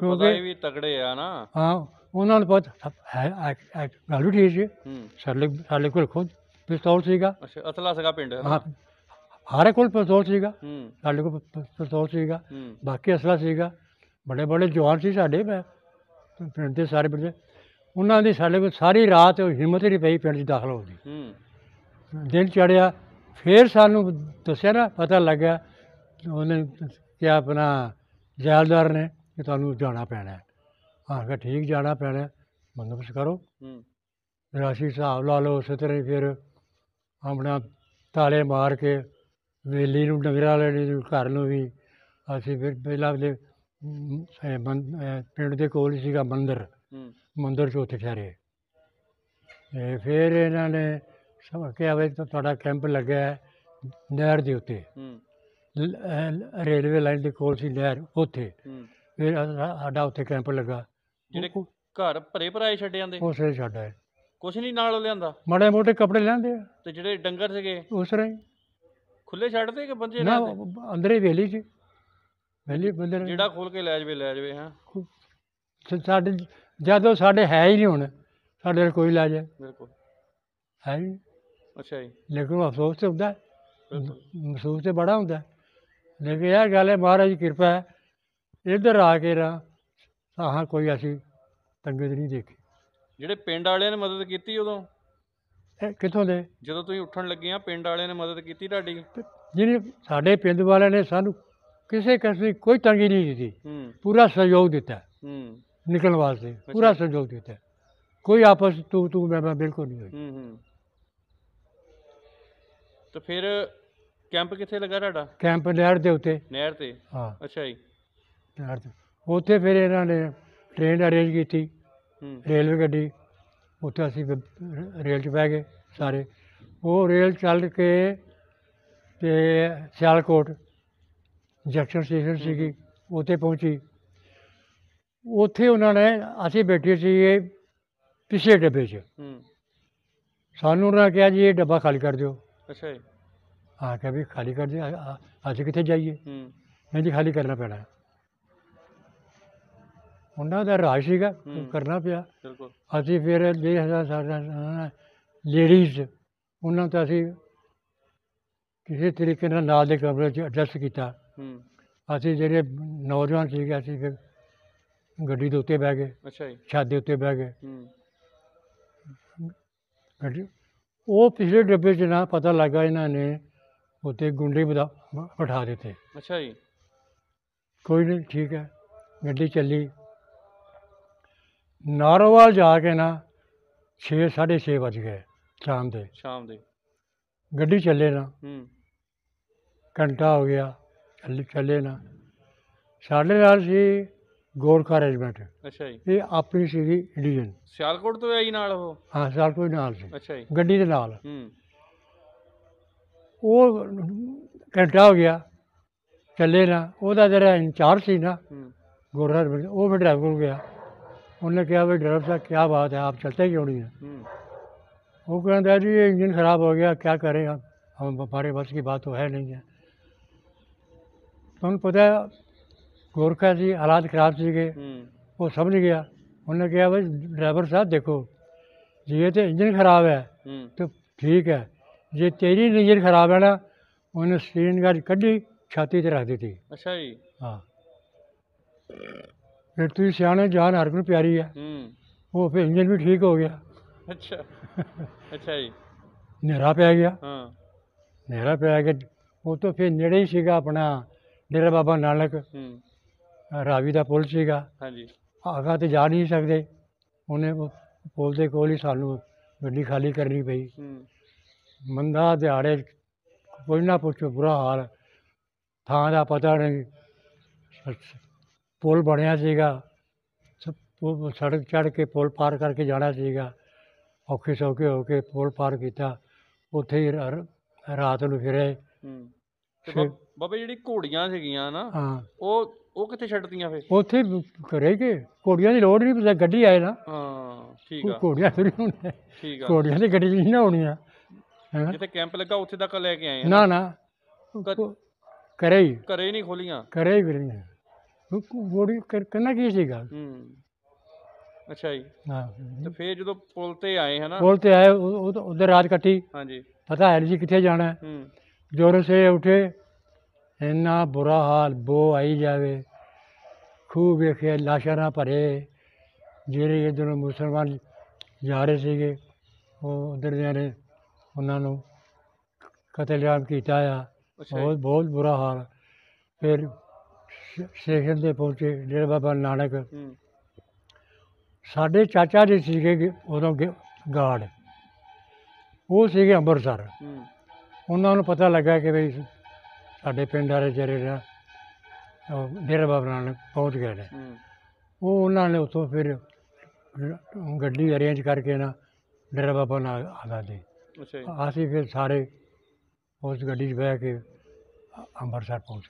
Speaker 2: ਕਿਉਂਕਿ- ਇਹ ਵੀ ਤਕੜੇ ਆ ਨਾ ਹਾਂ
Speaker 1: ਉਹਨਾਂ ਨੂੰ ਬਹੁਤ ਹੈ ਗੱਲ ਠੀਕ ਸੀ ਹੂੰ ਸਾਡੇ ਸਾਡੇ ਕੋਲ ਖੁਦ ਪਿਸਤੌਲ ਸੀਗਾ
Speaker 2: ਅੱਛਾ ਅਸਲਾ ਸੀਗਾ ਪਿੰਡ ਹਾਂ
Speaker 1: ਹਾਰੇ ਕੋਲ ਪਿਸਤੌਲ ਸੀਗਾ ਸਾਡੇ ਕੋਲ ਪਿਸਤੌਲ ਸੀਗਾ ਬਾਕੀ ਅਸਲਾ ਸੀਗਾ ਬੜੇ ਬੜੇ ਜਵਾਨ ਸੀ ਸਾਡੇ ਮੈਂ ਪਿੰਡ ਦੇ ਸਾਰੇ ਬੰਦੇ ਉਹਨਾਂ ਦੀ ਸਾਡੇ ਕੋਲ ਸਾਰੀ ਰਾਤ ਹਿੰਮਤ ਹੀ ਨਹੀਂ ਪਈ ਪਿੰਡ 'ਚ ਦਾਖਲ ਹੋ ਦੀ
Speaker 3: ਹੂੰ
Speaker 1: ਦਿਨ ਚੜਿਆ ਫੇਰ ਸਾਨੂੰ ਦੱਸਿਆ ਨਾ ਪਤਾ ਲੱਗਿਆ ਉਹਨੇ ਕਿ ਆਪਣਾ ਜ਼ੈਲਦਾਰ ਨੇ ਕਿ ਤੁਹਾਨੂੰ ਜਾਣਾ ਪੈਣਾ ਹੈ ਹਾਂ ਕਿ ਠੀਕ ਜਾਣਾ ਪੈਣਾ ਹੈ। ਬੰਦੋਬਸਤ ਕਰੋ ਹੂੰ ਰਾਸ਼ੀ ਹਿਸਾਬ ਲਾ ਲਓ ਉਸੇ ਤਰ੍ਹਾਂ ਫਿਰ ਆਪਣਾ ਤਾਲੇ ਮਾਰ ਕੇ ਵੇਲੀ ਨੂੰ ਡੰਗਰਾ ਲੈਣੇ ਨੂੰ ਘਰ ਨੂੰ ਵੀ ਅਸੀਂ ਫਿਰ ਪਹਿਲਾਂ ਦੇ ਪਿੰਡ ਦੇ ਕੋਲ ਸੀਗਾ ਸੀਗਾ ਮੰਦਿਰ ਮੰਦਿਰ ਉੱਥੇ ਸ਼ਹਿਰੇ ਇਹ ਫਿਰ ਇਹਨਾਂ ਨੇ ਸਭ ਕਿਹਾ ਵੀ ਤੁਹਾਡਾ ਕੈਂਪ ਲੱਗਿਆ ਹੈ ਨਹਿਰ ਦੇ ਉੱਤੇ ਰੇਲਵੇ ਲਾਈਨ ਦੇ ਕੋਲ ਸੀ ਨਹਿਰ ਉੱਥੇ ਫਿਰ ਸਾਡਾ ਉੱਥੇ ਕੈਂਪ ਲੱਗਾ
Speaker 2: ਜਿਹੜੇ ਘਰ ਭਰੇ ਭਰਾਏ ਛੱਡ ਜਾਂਦੇ ਉਸੇ ਛੱਡਿਆ ਕੁਛ ਨਹੀਂ ਨਾਲ ਲਿਆਂਦਾ
Speaker 1: ਮਾੜੇ ਮੋਟੇ ਕੱਪੜੇ ਲੈਂਦੇ ਆ
Speaker 2: ਤੇ ਜਿਹੜੇ ਡੰਗਰ ਸੀਗੇ ਉਸਰੇ ਖੁੱਲੇ ਛੱਡਦੇ ਕਿ ਬੰਦੇ ਨਾ
Speaker 1: ਅੰਦਰੇ ਵੇਲੀ ਚ ਵੇਲੀ ਬੰਦੇ ਜਿਹੜਾ
Speaker 2: ਖੋਲ ਕੇ ਲੈ ਜਵੇ ਲੈ ਜਵੇ ਹਾਂ
Speaker 1: ਸਾਡੇ ਜਦੋਂ ਸਾਡੇ ਹੈ ਹੀ ਨਹੀਂ ਹੁਣ ਸਾਡੇ ਕੋਲ ਕੋਈ ਲੈ ਹੈ ਬਿਲਕੁਲ ਹੈ ਹੀ ਨਹੀਂ। ਅੱਛਾ ਜੀ ਲੇਕਿਨ ਅਫਸੋਸ ਤੇ ਹੁੰਦਾ ਮਹਿਸੂਸ ਤੇ ਬੜਾ ਹੁੰਦਾ ਲੇਕਿਨ ਇਹ ਗੱਲ ਹੈ ਮਹਾਰਾਜ ਕਿਰਪਾ ਹੈ ਇੱਧਰ ਆ ਕੇ ਨਾ ਸਾਹਾਂ ਕੋਈ ਅਸੀਂ ਤੰਗੇ ਨਹੀਂ ਦੇਖੇ
Speaker 2: ਜਿਹੜੇ ਪਿੰਡ ਵਾਲਿਆਂ ਨੇ ਮਦਦ ਕੀਤੀ ਉਦੋਂ ਇਹ ਕਿੱਥੋਂ ਦੇ ਜਦੋਂ ਤੁਸੀਂ ਉੱਠਣ ਲੱਗੇ ਆ ਪਿੰਡ ਵਾਲਿਆਂ ਨੇ ਮਦਦ ਕੀਤੀ ਤੁਹਾਡੀ
Speaker 1: ਜਿਹੜੇ ਸਾਡੇ ਪਿੰਡ ਵਾਲਿਆਂ ਨੇ ਸਾਨੂੰ ਕਿਸੇ ਕਿਸੇ ਦੀ ਕੋਈ ਤੰਗੀ ਨਹੀਂ ਦਿੱਤੀ ਪੂਰਾ ਸਹਿਯੋਗ ਦਿੱਤਾ ਹੂੰ ਨਿਕਲਣ ਵਾਸਤੇ ਪੂਰਾ ਸਹਿਯੋਗ ਦਿੱਤਾ ਕੋਈ ਆਪਸ ਤੂੰ ਤੂੰ ਮੈਂ ਮੈਂ ਬਿਲਕੁਲ ਨਹੀਂ ਹੋਈ
Speaker 2: ਹੂੰ ਹੂੰ ਤਾਂ ਫਿਰ ਕੈਂਪ ਕਿੱਥੇ ਲੱਗਾ ਤੁਹਾਡਾ
Speaker 1: ਕੈਂਪ ਨਹਿਰ ਦੇ ਉੱਤੇ
Speaker 2: ਨਹਿਰ ਤੇ ਹਾਂ ਅੱਛਾ ਜੀ
Speaker 1: ਨਹਿਰ ਤੇ ਉੱਥੇ ਫਿਰ ਇਹਨਾਂ ਨੇ ਟ੍ਰੇਨ ਅਰੇਂਜ ਕੀਤੀ ਰੇਲਵੇ ਗੱਡੀ ਉੱਥੇ ਅਸੀਂ ਰੇਲ 'ਚ ਬਹਿ ਗਏ ਸਾਰੇ ਉਹ ਰੇਲ ਚੱਲ ਕੇ ਤੇ ਸਿਆਲਕੋਟ ਜੰਕਸ਼ਨ ਸਟੇਸ਼ਨ ਸੀਗੀ ਉੱਥੇ ਪਹੁੰਚੀ ਉੱਥੇ ਉਹਨਾਂ ਨੇ ਅਸੀਂ ਬੈਠੇ ਇਹ ਪਿਛੇ ਡੱਬੇ 'ਚ ਹੂੰ ਸਾਨੂੰ ਉਹਨਾਂ ਕਿਹਾ ਜੀ ਇਹ ਡੱਬਾ ਖਾਲੀ ਕਰ ਦਿਓ ਅੱਛਾ ਜੀ ਆ ਕੇ ਵੀ ਖਾਲੀ ਕਰ ਦਿਓ ਅੱਜ ਕਿੱਥੇ ਜਾਈਏ ਹੂੰ ਜੀ ਖਾਲੀ ਕਰਨਾ ਪੈਣਾ ਉਹਨਾਂ ਦਾ ਰਾਜ ਸੀਗਾ ਕਰਨਾ ਪਿਆ ਬਿਲਕੁਲ ਅਸੀਂ ਫਿਰ 2000 ਸਾਡਾ ਲੇਡੀਜ਼ ਉਹਨਾਂ ਤੋਂ ਅਸੀਂ ਕਿਸੇ ਤਰੀਕੇ ਨਾਲ ਨਾਲ ਦੇ ਕਮਰੇ 'ਚ ਐਡਜਸਟ ਕੀਤਾ ਹੂੰ ਅਸੀਂ ਜਿਹੜੇ ਨੌਜਵਾਨ ਸੀਗੇ ਅਸੀਂ ਫਿਰ ਗੱਡੀ ਦੇ ਉੱਤੇ ਬਹਿ ਗਏ ਅੱਛਾ ਜੀ ਛਾਦੇ ਉੱਤੇ ਬਹਿ ਗਏ ਹੂੰ ਗੱਡੀ ਉਹ ਪਿਛਲੇ ਡੱਬੇ 'ਚ ਨਾ ਪਤਾ ਲੱਗਾ ਇਹਨਾਂ ਨੇ ਉੱਤੇ ਗੁੰਡੇ ਬਦਾ ਬਿਠਾ ਦਿੱਤੇ ਅੱਛਾ ਜੀ ਕੋਈ ਨਹੀਂ ਠੀਕ ਹੈ ਗੱਡੀ ਚੱਲੀ ਨਾਰੋਵਾਲ ਜਾ ਕੇ ਨਾ 6 6:30 ਵਜ ਗਏ ਸ਼ਾਮ ਦੇ ਸ਼ਾਮ ਦੇ ਗੱਡੀ ਚੱਲੇ ਨਾ ਹੂੰ ਘੰਟਾ ਹੋ ਗਿਆ ਚੱਲੇ ਚੱਲੇ ਨਾ ਸਾਡੇ ਨਾਲ ਸੀ ਗੋਰਖਾ ਰੈਜੀਮੈਂਟ ਅੱਛਾ ਜੀ ਇਹ ਆਪਣੀ ਸੀਗੀ ਇੰਡੀਅਨ
Speaker 2: ਸਿਆਲਕੋਟ ਤੋਂ ਆਈ ਨਾਲ ਉਹ
Speaker 1: ਹਾਂ ਸਿਆਲਕੋਟ ਨਾਲ ਸੀ ਅੱਛਾ ਜੀ ਗੱਡੀ ਦੇ ਨਾਲ ਹੂੰ ਉਹ ਘੰਟਾ ਹੋ ਗਿਆ ਚੱਲੇ ਨਾ ਉਹਦਾ ਜਿਹੜਾ ਇੰਚਾਰਜ ਸੀ ਨਾ ਗੋਰਖਾ ਉਹ ਵੀ ਡਰਾਈਵਰ ਗਿਆ उन्होंने कहा भाई ड्राइवर साहब क्या बात है आप चलते क्यों नहीं हैं वो कहता है जी ये इंजन ख़राब हो गया क्या करें आप हम हमारे बस की बात तो है नहीं है तो उन्हें पता है गोरखा जी हालात ख़राब सीगे वो समझ गया उन्होंने कहा भाई ड्राइवर साहब देखो ये तो इंजन ख़राब है तो ठीक है ਜੇ ਤੇਰੀ ਨਜ਼ਰ ਖਰਾਬ ਹੈ ਨਾ ਉਹਨੇ ਸਟੀਨ ਗਾਜ ਕੱਢੀ ਛਾਤੀ ਤੇ ਰੱਖ ਦਿੱਤੀ
Speaker 2: ਅੱਛਾ ਜੀ ਹਾਂ
Speaker 1: ਫਿਰ ਤੁਸੀਂ ਸਿਆਣੇ ਜਾਨ ਹਰ ਕੋਈ ਪਿਆਰੀ ਆ ਹੂੰ ਉਹ ਫਿਰ ਇੰਜਨ ਵੀ ਠੀਕ ਹੋ ਗਿਆ
Speaker 2: ਅੱਛਾ ਅੱਛਾ ਜੀ
Speaker 1: ਨੇਰਾ ਪੈ ਗਿਆ ਹਾਂ ਨੇਰਾ ਪੈ ਗਿਆ ਉਹ ਤੋਂ ਫਿਰ ਨੇੜੇ ਹੀ ਸੀਗਾ ਆਪਣਾ ਡੇਰਾ ਬਾਬਾ ਨਾਨਕ
Speaker 2: ਹੂੰ
Speaker 1: ਰਾਵੀ ਦਾ ਪੁਲ ਸੀਗਾ ਹਾਂਜੀ ਆਗਾ ਤੇ ਜਾ ਨਹੀਂ ਸਕਦੇ ਉਹਨੇ ਉਹ ਪੁਲ ਦੇ ਕੋਲ ਹੀ ਸਾਨੂੰ ਗੱਡੀ ਖਾਲੀ ਕਰਨੀ ਪਈ ਹੂੰ ਮੰਦਾ ਦਿਹਾੜੇ ਕੋਈ ਨਾ ਪੁੱਛੋ ਬੁਰਾ ਹਾਲ ਥਾਂ ਦਾ ਪਤਾ ਨਹੀਂ ਪੁਲ ਬਣਿਆ ਸੀਗਾ ਸ ਸੜਕ ਚੜ ਕੇ ਪੁਲ ਪਾਰ ਕਰਕੇ ਜਾਣਾ ਸੀਗਾ ਔਖੇ ਸੌਖੇ ਹੋ ਕੇ ਪੁਲ ਪਾਰ ਕੀਤਾ ਉੱਥੇ ਹੀ ਰਾਤ ਨੂੰ ਫਿਰੇ ਹੂੰ ਤੇ
Speaker 2: ਬਾਬਾ ਜਿਹੜੀ ਘੋੜੀਆਂ ਸੀਗੀਆਂ ਨਾ ਹਾਂ ਉਹ ਉਹ ਕਿੱਥੇ ਛੱਡਤੀਆਂ ਫੇ
Speaker 1: ਉੱਥੇ ਘਰੇ ਕੇ ਘੋੜੀਆਂ ਦੀ ਲੋੜ ਨਹੀਂ ਪਈ ਗੱਡੀ ਆਏ ਨਾ
Speaker 2: ਹਾਂ ਠੀਕ ਆ ਘੋੜੀਆਂ ਥੋੜੀ ਹੁਣ ਠੀਕ ਆ ਘੋੜੀਆਂ ਦੀ
Speaker 1: ਗੱਡੀ ਨਹੀਂ ਆਉਣੀ ਆ ਜਿੱਥੇ
Speaker 2: ਕੈਂਪ ਲੱਗਾ ਉੱਥੇ ਤੱਕ ਲੈ ਕੇ ਆਏ ਨਾ ਨਾ ਕਰੇ ਹੀ ਘਰੇ ਹੀ ਨਹੀਂ ਖੋਲੀਆਂ ਕਰੇ
Speaker 1: ਹੀ ਵੀਰੇ ਗੋੜੀ ਕਿੰਨਾ ਕੀ ਸੀਗਾ
Speaker 2: ਹੂੰ ਅੱਛਾ ਜੀ ਹਾਂ ਤੇ ਫੇਰ ਜਦੋਂ ਪੁਲ ਤੇ ਆਏ ਹਨਾ ਪੁਲ ਤੇ ਆਏ
Speaker 1: ਉਧਰ ਰਾਤ ਕੱਟੀ ਹਾਂਜੀ ਪਤਾ ਹੈ ਜੀ ਕਿੱਥੇ ਜਾਣਾ ਹੂੰ ਜ਼ੋਰ ਸੇ ਉਠੇ ਇੰਨਾ ਬੁਰਾ ਹਾਲ ਬੋ ਆਈ ਜਾਵੇ ਖੂਬ ਵੇਖਿਆ ਲਾਸ਼ਾਂ ਨਾਲ ਭਰੇ ਜਿਹੜੇ ਇਧਰੋਂ ਮੁਸਲਮਾਨ ਜਾ ਰਹੇ ਸੀਗੇ ਉਹ ਉਧਰ ਜਾ ਰਹੇ ਉਹਨਾਂ ਨੂੰ ਕਤਲੇਆਮ ਕੀਤਾ ਆ ਬਹੁਤ ਬਹੁਤ ਬੁਰਾ ਹਾਲ ਫਿਰ ਸਟੇਸ਼ਨ ਤੇ ਪਹੁੰਚੇ ਡੇਰਾ ਬਾਬਾ ਨਾਨਕ ਸਾਡੇ ਚਾਚਾ ਜੀ ਸੀਗੇ ਉਦੋਂ ਗਾਰਡ ਉਹ ਸੀਗੇ ਅੰਮ੍ਰਿਤਸਰ ਹੂੰ ਉਹਨਾਂ ਨੂੰ ਪਤਾ ਲੱਗਾ ਕਿ ਵੀ ਸਾਡੇ ਪਿੰਡ ਵਾਲੇ ਜਿਹੜੇ ਨਾ ਉਹ ਡੇਰਾ ਬਾਬਾ ਨਾਨਕ ਪਹੁੰਚ ਗਏ ਨੇ ਹੂੰ ਉਹ ਉਹਨਾਂ ਨੇ ਉੱਥੋਂ ਫਿਰ ਗੱਡੀ ਅਰੇਂਜ ਕਰਕੇ ਨਾ ਡੇਰਾ ਬਾਬਾ ਨਾਲ ਆਦਾ ਦੇ ਅੱਛਾ ਅਸੀਂ ਫਿਰ ਸਾਰੇ ਉਸ ਗੱਡੀ 'ਚ ਬਹਿ ਕੇ ਅੰਮ੍ਰਿਤਸਰ ਪਹੁੰਚੇ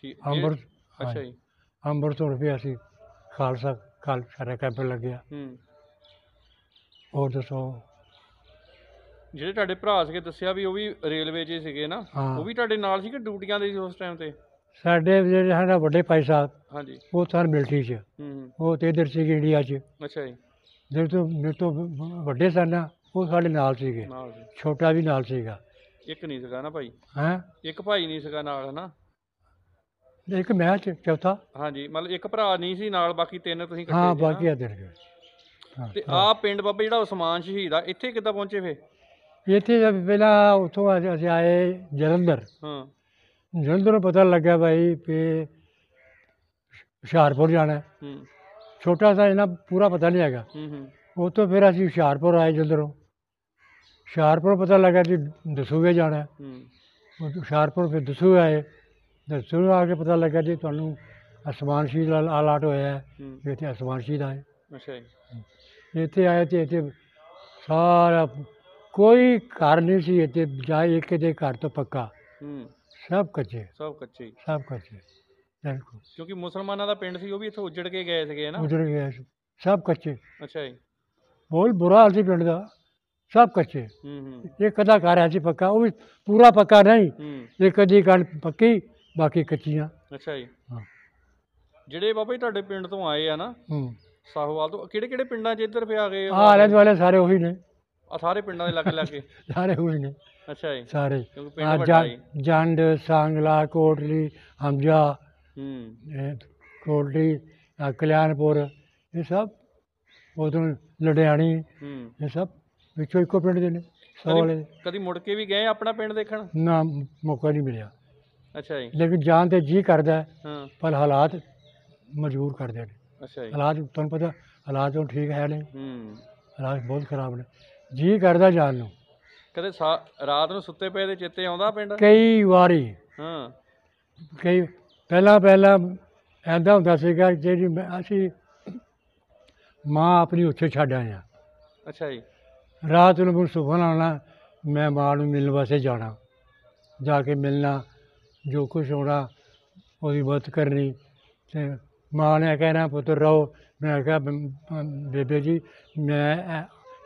Speaker 1: ਠੀਕ ਅੰਮ੍ਰਿਤ ਅੱਛਾ ਜੀ ਅੰਮ੍ਰਿਤ ਤੁਰ ਪਿਆ ਖਾਲਸਾ ਕਾਲ ਖਾਲਸਾ ਕੈਂਪ ਲੱਗਿਆ ਹੂੰ ਉਹ ਦੱਸੋ
Speaker 2: ਜਿਹੜੇ ਤੁਹਾਡੇ ਭਰਾ ਸੀਗੇ ਦੱਸਿਆ ਵੀ ਉਹ ਵੀ ਰੇਲਵੇ 'ਚ ਹੀ ਸੀਗੇ ਨਾ ਉਹ ਵੀ ਤੁਹਾਡੇ ਨਾਲ ਸੀਗੇ ਡਿਊਟੀਆਂ ਦੇ ਉਸ ਟਾਈਮ ਤੇ
Speaker 1: ਸਾਡੇ ਜਿਹੜੇ ਸਾਡਾ ਵੱਡੇ ਭਾਈ ਸਾਹਿਬ ਹਾਂਜੀ ਉਹ ਸਾਰ ਮਿਲਟਰੀ 'ਚ ਹੂੰ ਹੂੰ ਉਹ ਤੇ ਇਧਰ ਸੀਗੇ ਇੰਡੀਆ 'ਚ ਅੱਛਾ ਜੀ ਜਿਹੜੇ ਤੋਂ ਮੇਰੇ ਤੋਂ ਵੱਡੇ ਸਨ ਉਹ ਸਾਡੇ ਨਾਲ ਸੀਗੇ ਨਾਲ ਛੋਟਾ ਵੀ ਨਾਲ ਸੀਗਾ
Speaker 2: ਇੱਕ ਨਹੀਂ ਸੀਗਾ ਨਾ ਭਾਈ ਹੈ ਇੱਕ ਭਾਈ ਨਹੀਂ ਸੀਗਾ ਨਾਲ ਹਨਾ
Speaker 1: ਇੱਕ ਮੈਂ ਚੌਥਾ
Speaker 2: ਹਾਂਜੀ ਮਤਲਬ ਇੱਕ ਭਰਾ ਨਹੀਂ ਸੀ ਨਾਲ ਬਾਕੀ ਤਿੰਨ ਤੁਸੀਂ ਇਕੱਠੇ ਹਾਂ ਬਾਕੀ ਆ ਦਿਨ ਤੇ ਆ ਪਿੰਡ ਬਾਬਾ ਜਿਹੜਾ ਉਸਮਾਨ ਸ਼ਹੀਦ ਆ ਇੱਥੇ ਕਿੱਦਾਂ ਪਹੁੰਚੇ ਫੇ
Speaker 1: ਇੱਥੇ ਜਦ ਪਹਿਲਾਂ ਉਥੋਂ ਅਸੀਂ- ਆਏ ਜਲੰਧਰ ਹਾਂ ਜਲੰਧਰ ਪਤਾ ਲੱਗਿਆ ਭਾਈ ਕਿ ਹੁਸ਼ਿਆਰਪੁਰ ਜਾਣਾ ਹੂੰ ਛੋਟਾ ਸਾ ਇਹਨਾਂ ਪੂਰਾ ਪਤਾ ਨਹੀਂ ਹੈਗਾ ਹੂੰ ਹੂੰ ਉਹ ਤੋਂ ਫਿਰ ਅਸੀਂ ਹੁਸ਼ਿਆਰਪੁਰ ਆਏ ਜਲੰਧਰੋਂ ਹੁਸ਼ਿਆਰਪੁਰ ਪਤਾ ਲੱਗਾ ਕਿ ਦਸੂਗੇ ਜਾਣਾ ਹੂੰ ਉਹ ਹੁਸ਼ਿਆਰਪੁਰ ਫਿਰ ਦਸੂਗੇ ਆਏ ਸੁਰੂ ਆ ਕੇ ਪਤਾ ਲੱਗਾ ਜੀ ਤੁਹਾਨੂੰ ਅਸਮਾਨ ਸ਼ੀਲ ਅਲਾਟ ਹੋਇਆ ਹੈ ਹੂੰ। ਇੱਥੇ ਅਸਮਾਨ ਸ਼ੀਰ ਆਏ
Speaker 3: ਅੱਛਾ ਜੀ
Speaker 1: ਇੱਥੇ ਆਏ ਤੇ ਇੱਥੇ ਸਾਰਾ ਕੋਈ ਘਰ ਨਹੀਂ ਸੀ ਇੱਥੇ ਜਾਇ ਇੱਕ ਦੇ ਘਰ ਤੋਂ ਪੱਕਾ ਸਭ ਕੱਚੇ ਸਭ ਕੱਚੇ ਸਭ ਕੱਚੇ ਬਿਲਕੁਲ
Speaker 2: ਕਿਉਂਕਿ ਮੁਸਲਮਾਨਾਂ ਦਾ ਪਿੰਡ ਸੀ ਉਹ ਵੀ ਇੱਥੇ ਉੱਜੜ ਕੇ ਗਏ ਸੀਗੇ ਨਾ ਉਜੜ
Speaker 1: ਗਏ ਸੀ। ਸਭ ਕੱਚੇ ਅੱਛਾ ਜੀ ਬੋਲ ਬੁਰਾ ਹਾਲ ਸੀ ਪਿੰਡ ਦਾ ਸਭ ਕੱਚੇ
Speaker 2: ਹੂੰ ਹੂੰ
Speaker 1: ਇੱਕ ਕਦਾ ਘਰ ਹੈ ਸੀ ਪੱਕਾ ਉਹ ਵੀ ਪੂਰਾ ਪੱਕਾ ਨਹੀਂ ਇਹ ਕਦੀ ਗੱਲ ਪੱਕੀ ਬਾਕੀ ਕੱਚੀਆਂ
Speaker 2: ਅੱਛਾ ਜੀ ਹਾਂ ਜਿਹੜੇ ਬਾਬਾ ਜੀ ਤੁਹਾਡੇ ਪਿੰਡ ਤੋਂ ਆਏ ਆ ਨਾ ਹੂੰ ਸਾਹੋਵਾਲ ਤੋਂ ਕਿਹੜੇ ਕਿਹੜੇ ਪਿੰਡਾਂ 'ਚ ਇੱਧਰ ਫਿਰ ਆ ਗਏ ਆ ਆਲੇ ਦੁਆਲੇ ਸਾਰੇ ਉਹੀ ਨੇ ਆ ਸਾਰੇ ਪਿੰਡਾਂ ਦੇ ਲੱਗ ਲੱਗ ਕੇ
Speaker 1: ਸਾਰੇ ਉਹੀ ਨੇ ਅੱਛਾ ਜੀ ਸਾਰੇ ਕਿਉਂਕਿ ਪਿੰਡ ਆ ਵੱਡਾ ਜੀ ਜੰਡ ਸਾਂਗਲਾ ਕੋਟਲੀ ਹਮਜਾ
Speaker 2: ਹੂੰ
Speaker 1: ਕੋਟਲੀ ਆ ਕਲਿਆਣਪੁਰ ਇਹ ਸਭ ਉਦੋਂ ਲੁਧਿਆਣੀ ਹੂੰ ਇਹ ਸਭ ਵਿੱਚੋਂ ਇੱਕੋ ਪਿੰਡ ਦੇ ਨੇ ਸੌ ਵਾਲੇ
Speaker 2: ਕਦੀ ਮੁੜ ਕੇ ਵੀ ਗਏ ਆਪਣਾ ਪਿੰਡ ਦੇਖਣ
Speaker 1: ਨਾ ਮੌਕਾ ਨਹੀਂ ਮਿਲਿਆ
Speaker 2: ਅੱਛਾ ਜੀ ਲੇਕਿਨ
Speaker 1: ਜਾਨ ਤੇ ਜੀ ਕਰਦਾ ਹਾਂ ਪਰ ਹਾਲਾਤ ਮਜਬੂਰ ਕਰਦੇ ਨੇ ਅੱਛਾ ਜੀ ਹਾਲਾਤ ਤੁਹਾਨੂੰ ਪਤਾ ਹਾਲਾਤ ਹੁਣ ਠੀਕ ਹੈ ਨਹੀਂ ਹੂੰ ਹਾਲਾਤ ਬਹੁਤ ਖਰਾਬ ਨੇ ਜੀ ਕਰਦਾ ਜਾਨ ਨੂੰ
Speaker 2: ਕਦੇ ਰਾਤ ਨੂੰ ਸੁੱਤੇ ਪਏ ਤੇ ਚੇਤੇ ਆਉਂਦਾ ਪਿੰਡ ਕਈ ਵਾਰੀ ਹਾਂ
Speaker 1: ਕਈ ਪਹਿਲਾਂ ਪਹਿਲਾਂ ਐਂਦਾ ਹੁੰਦਾ ਸੀਗਾ ਜਿਹੜੀ ਮੈਂ- ਅਸੀਂ ਮਾਂ ਆਪਣੀ ਉੱਥੇ ਛੱਡ ਆਇਆ ਅੱਛਾ ਜੀ ਰਾਤ ਨੂੰ ਮੈਨੂੰ ਸੁਪਨਾ ਆਉਣਾ ਮੈਂ ਮਾਂ ਨੂੰ ਮਿਲਣ ਵਾਸਤੇ ਜਾਣਾ ਜਾ ਕੇ ਮਿਲਣਾ ਜੋ ਕੁਝ ਹੋਣਾ ਉਹਦੀ ਮਦਦ ਕਰਨੀ ਤੇ ਮਾਂ ਨੇ ਕਹਿਣਾ ਪੁੱਤਰ ਰਹੋ ਮੈਂ ਕਿਹਾ ਬੇਬੇ ਜੀ ਮੈਂ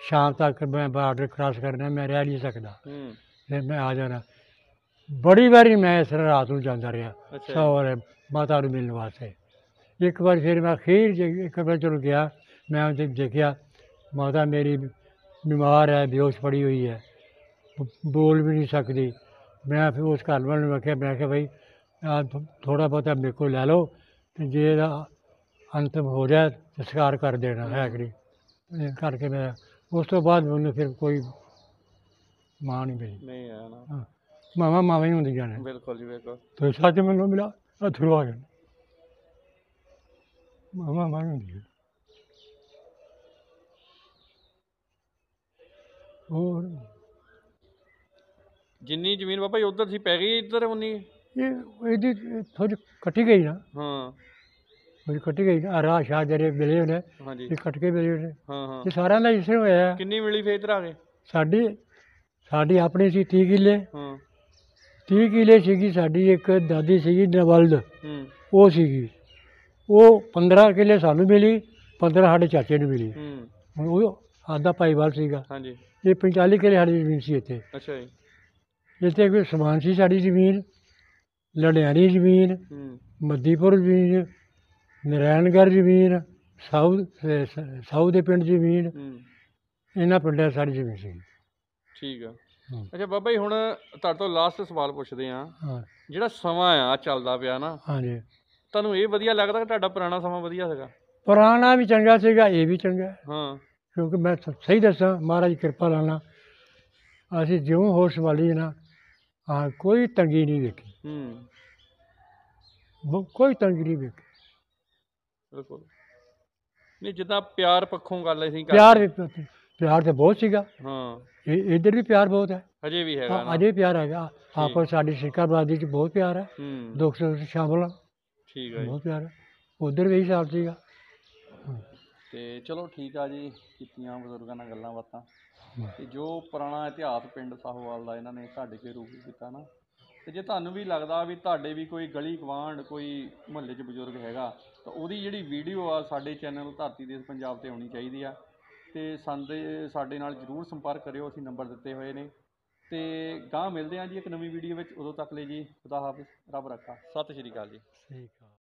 Speaker 1: ਸ਼ਾਮ ਤੱਕ ਮੈਂ ਬਾਰਡਰ ਕ੍ਰਾਸ ਕਰਨਾ ਮੈਂ ਰਹਿ ਨਹੀਂ ਸਕਦਾ ਹੂੰ ਤੇ ਮੈਂ ਆ ਜਾਣਾ ਬੜੀ ਵਾਰੀ ਮੈਂ ਇਸ ਰਾਤ ਨੂੰ ਜਾਂਦਾ ਰਿਹਾ ਅੱਛਾ। ਮਾਤਾ ਨੂੰ ਮਿਲਣ ਵਾਸਤੇ ਇੱਕ ਵਾਰ ਫਿਰ ਮੈਂ ਅਖੀਰ ਇੱਕ ਵਾਰ ਚਲ ਗਿਆ ਮੈਂ ਉਹਦੇ ਦੇਖਿਆ ਮਾਤਾ ਮੇਰੀ ਬਿਮਾਰ ਹੈ ਬੇਹੋਸ਼ ਪੜੀ ਹੋਈ ਹੈ ਬੋਲ ਵੀ ਨਹੀਂ ਸਕਦੀ ਮੈਂ ਫਿਰ ਉਸ ਘਰ ਵਾਲ ਨੂੰ ਆਖਿਆ ਮੈਂ ਕਿਹਾ ਭਾਈ ਥੋੜਾ ਬਹੁਤਾ ਮੇਰੇ ਕੋਲ ਲੈ ਲਓ ਤੇ ਜੇ ਇਹਦਾ ਅੰਤਮ ਹੋ ਜਾਏ ਤਾਂ ਸਕਾਰ ਕਰ ਦੇਣਾ ਹੈ ਕਿ ਇਹ ਕਰਕੇ ਮੈਂ ਉਸ ਤੋਂ ਬਾਅਦ ਮੈਨੂੰ ਫਿਰ ਕੋਈ ਮਾਂ ਨਹੀਂ ਮਿਲੀ ਨਹੀਂ ਆਣਾ ਨਾ ਹਾਂ, ਮਾਵਾਂ ਹੁੰਦੀ ਹੀ ਬਿਲਕੁਲ ਜੀ ਬਿਲਕੁਲ ਤੇ ਸੱਚ ਮੈਨੂੰ ਮਿਲਾ ਅਥਰੂ ਆ ਗਿਆ ਮਾਵਾਂ ਮਾਂ ਹੁੰਦੀਆਂ ਹੋਰ
Speaker 2: ਜਿੰਨੀ ਜ਼ਮੀਨ ਬਾਬਾ ਜੀ ਉਧਰ ਸੀ ਪੈ ਗਈ ਇੱਧਰ ਉਨੀ
Speaker 1: ਇਹ ਇਹਦੀ ਥੋੜੀ ਕੱਟੀ ਗਈ ਨਾ ਹਾਂ ਥੋੜੀ ਕੱਟੀ ਗਈ ਆ ਰਾਹ ਸ਼ਾਹ ਜਰੇ ਮਿਲੇ ਉਹਨੇ ਹਾਂਜੀ ਇਹ ਕੱਟ ਕੇ ਮਿਲੇ ਉਹਨੇ
Speaker 2: ਹਾਂ ਹਾਂ ਇਹ ਸਾਰਿਆਂ ਦਾ ਇਸੇ ਹੋਇਆ ਹੈ। ਕਿੰਨੀ ਮਿਲੀ ਫੇਰ ਇਧਰ ਆ ਕੇ
Speaker 1: ਸਾਡੀ ਸਾਡੀ ਆਪਣੀ ਸੀ 30 ਕਿੱਲੇ ਹਾਂ 30 ਕਿੱਲੇ ਸੀਗੀ ਸਾਡੀ ਇੱਕ ਦਾਦੀ ਸੀਗੀ ਨਵਲਦ ਹੂੰ ਉਹ ਸੀਗੀ ਉਹ 15 ਕਿੱਲੇ ਸਾਨੂੰ ਮਿਲੀ 15 ਸਾਡੇ ਚਾਚੇ ਨੂੰ ਮਿਲੀ
Speaker 3: ਹੂੰ
Speaker 1: ਉਹ ਆਦਾ ਪਾਈਵਾਲ ਸੀਗਾ ਹਾਂਜੀ ਇਹ 45 ਕਿੱਲੇ ਸਾਡੀ ਜ਼ਮੀਨ ਸੀ ਇੱਥੇ ਅੱਛਾ ਜੀ ਇੱਥੇ ਕੋਈ ਸਮਾਨ ਸੀ ਸਾਡੀ ਜ਼ਮੀਨ ਲੜਿਆਰੀ ਜ਼ਮੀਨ ਹੂੰ ਮੱਦੀਪੁਰ ਜ਼ਮੀਨ ਨਰੈਣਗੜ੍ਹ ਜ਼ਮੀਨ ਸਾਊਥ ਸਾਊਥ ਦੇ ਪਿੰਡ ਜ਼ਮੀਨ ਹੂੰ ਇਹਨਾਂ ਪਿੰਡਾਂ ਸਾਡੀ ਜ਼ਮੀਨ ਸੀ
Speaker 2: ਠੀਕ ਆ ਅੱਛਾ ਬਾਬਾ ਜੀ ਹੁਣ ਤੁਹਾਡੇ ਤੋਂ ਲਾਸਟ ਸਵਾਲ ਪੁੱਛਦੇ ਆ ਜਿਹੜਾ ਸਮਾਂ ਆ ਚੱਲਦਾ ਪਿਆ ਨਾ ਹਾਂਜੀ ਤੁਹਾਨੂੰ ਇਹ ਵਧੀਆ ਲੱਗਦਾ ਕਿ ਤੁਹਾਡਾ ਪੁਰਾਣਾ ਸਮਾਂ ਵਧੀਆ ਸੀਗਾ
Speaker 1: ਪੁਰਾਣਾ ਵੀ ਚੰਗਾ ਸੀਗਾ ਇਹ ਵੀ ਚੰਗਾ ਹਾਂ ਕਿਉਂਕਿ ਮੈਂ ਸਹੀ ਦੱਸਾਂ ਮਹਾਰਾਜ ਕਿਰਪਾ ਲਾਣਾ ਅਸੀਂ ਜਿਉਂ ਹੋਸ਼ ਵਾਲੀ ਨਾ ਹਾਂ ਕੋਈ ਤੰਗੀ ਨਹੀਂ ਵੇਖੀ ਹੂੰ ਬ- ਕੋਈ ਤੰਗੀ ਨਹੀਂ ਵੇਖੀ
Speaker 2: ਬਿਲਕੁਲ ਨਹੀਂ ਜਿੱਦਾਂ ਪਿਆਰ ਪੱਖੋਂ ਗੱਲ ਅਸੀਂ ਕਰ ਪਿਆਰ ਵੀ-
Speaker 1: ਪਿਆਰ ਤੇ ਬਹੁਤ ਸੀਗਾ ਹਾਂ ਇਹ- ਇਧਰ ਵੀ ਪਿਆਰ ਬਹੁਤ ਹੈ
Speaker 2: ਅਜੇ ਵੀ ਹੈਗਾ ਨਾ ਅਜੇ
Speaker 1: ਪਿਆਰ ਹੈਗਾ ਆਪਸ ਸਾਡੀ ਸ਼ਿਕਾ ਬਰਾਦੀ ਚ ਬਹੁਤ ਪਿਆਰ ਹੈ ਦੁੱਖ ਸੁੱਖ 'ਚ ਸ਼ਾਮਲ
Speaker 2: ਠੀਕ ਹੈ ਜੀ ਬਹੁਤ
Speaker 1: ਪਿਆਰ ਉਧਰ ਵੀ ਇਹੀ ਸੀਗਾ
Speaker 2: ਤੇ ਚਲੋ ਠੀਕ ਆ ਜੀ ਕੀਤੀਆਂ ਬਜ਼ੁਰਗਾਂ ਨਾਲ ਗੱਲਾਂ ਬਾਤਾਂ ਤੇ ਜੋ ਪੁਰਾਣਾ ਇਤਿਹਾਸ ਪਿੰਡ ਸਾਹੋਵਾਲ ਦਾ ਇਹਨਾਂ ਨੇ ਸਾਡੇ ਕੇ ਰੂਪ ਦਿੱਤਾ ਨਾ ਤੇ ਜੇ ਤੁਹਾਨੂੰ ਵੀ ਲੱਗਦਾ ਵੀ ਤੁਹਾਡੇ ਵੀ ਕੋਈ ਗਲੀ ਗਵਾਂਡ ਕੋਈ ਮੁਹੱਲੇ 'ਚ ਬਜ਼ੁਰਗ ਹੈਗਾ ਤਾਂ ਉਹਦੀ ਜਿਹੜੀ ਵੀਡੀਓ ਆ ਸਾਡੇ ਚੈਨਲ ਧਰਤੀ ਦੇਸ ਪੰਜਾਬ ਤੇ ਹੋਣੀ ਚਾਹੀਦੀ ਆ ਤੇ ਸੰਦੇ ਸਾਡੇ ਨਾਲ ਜਰੂਰ ਸੰਪਰਕ ਕਰਿਓ ਅਸੀਂ ਨੰਬਰ ਦਿੱਤੇ ਹੋਏ ਨੇ ਤੇ ਗਾਂ ਮਿਲਦੇ ਆਂ ਜੀ ਇੱਕ ਨਵੀਂ ਵੀਡੀਓ ਵਿੱਚ ਉਦੋਂ ਤੱਕ ਲਈ ਜੀ ਖੁਦਾ ਹਾਫਿਜ਼ ਰੱਬ ਰੱਖਾ ਸਤਿ ਸ਼੍ਰੀ ਅਕਾਲ ਜੀ
Speaker 1: ਠੀਕ ਆ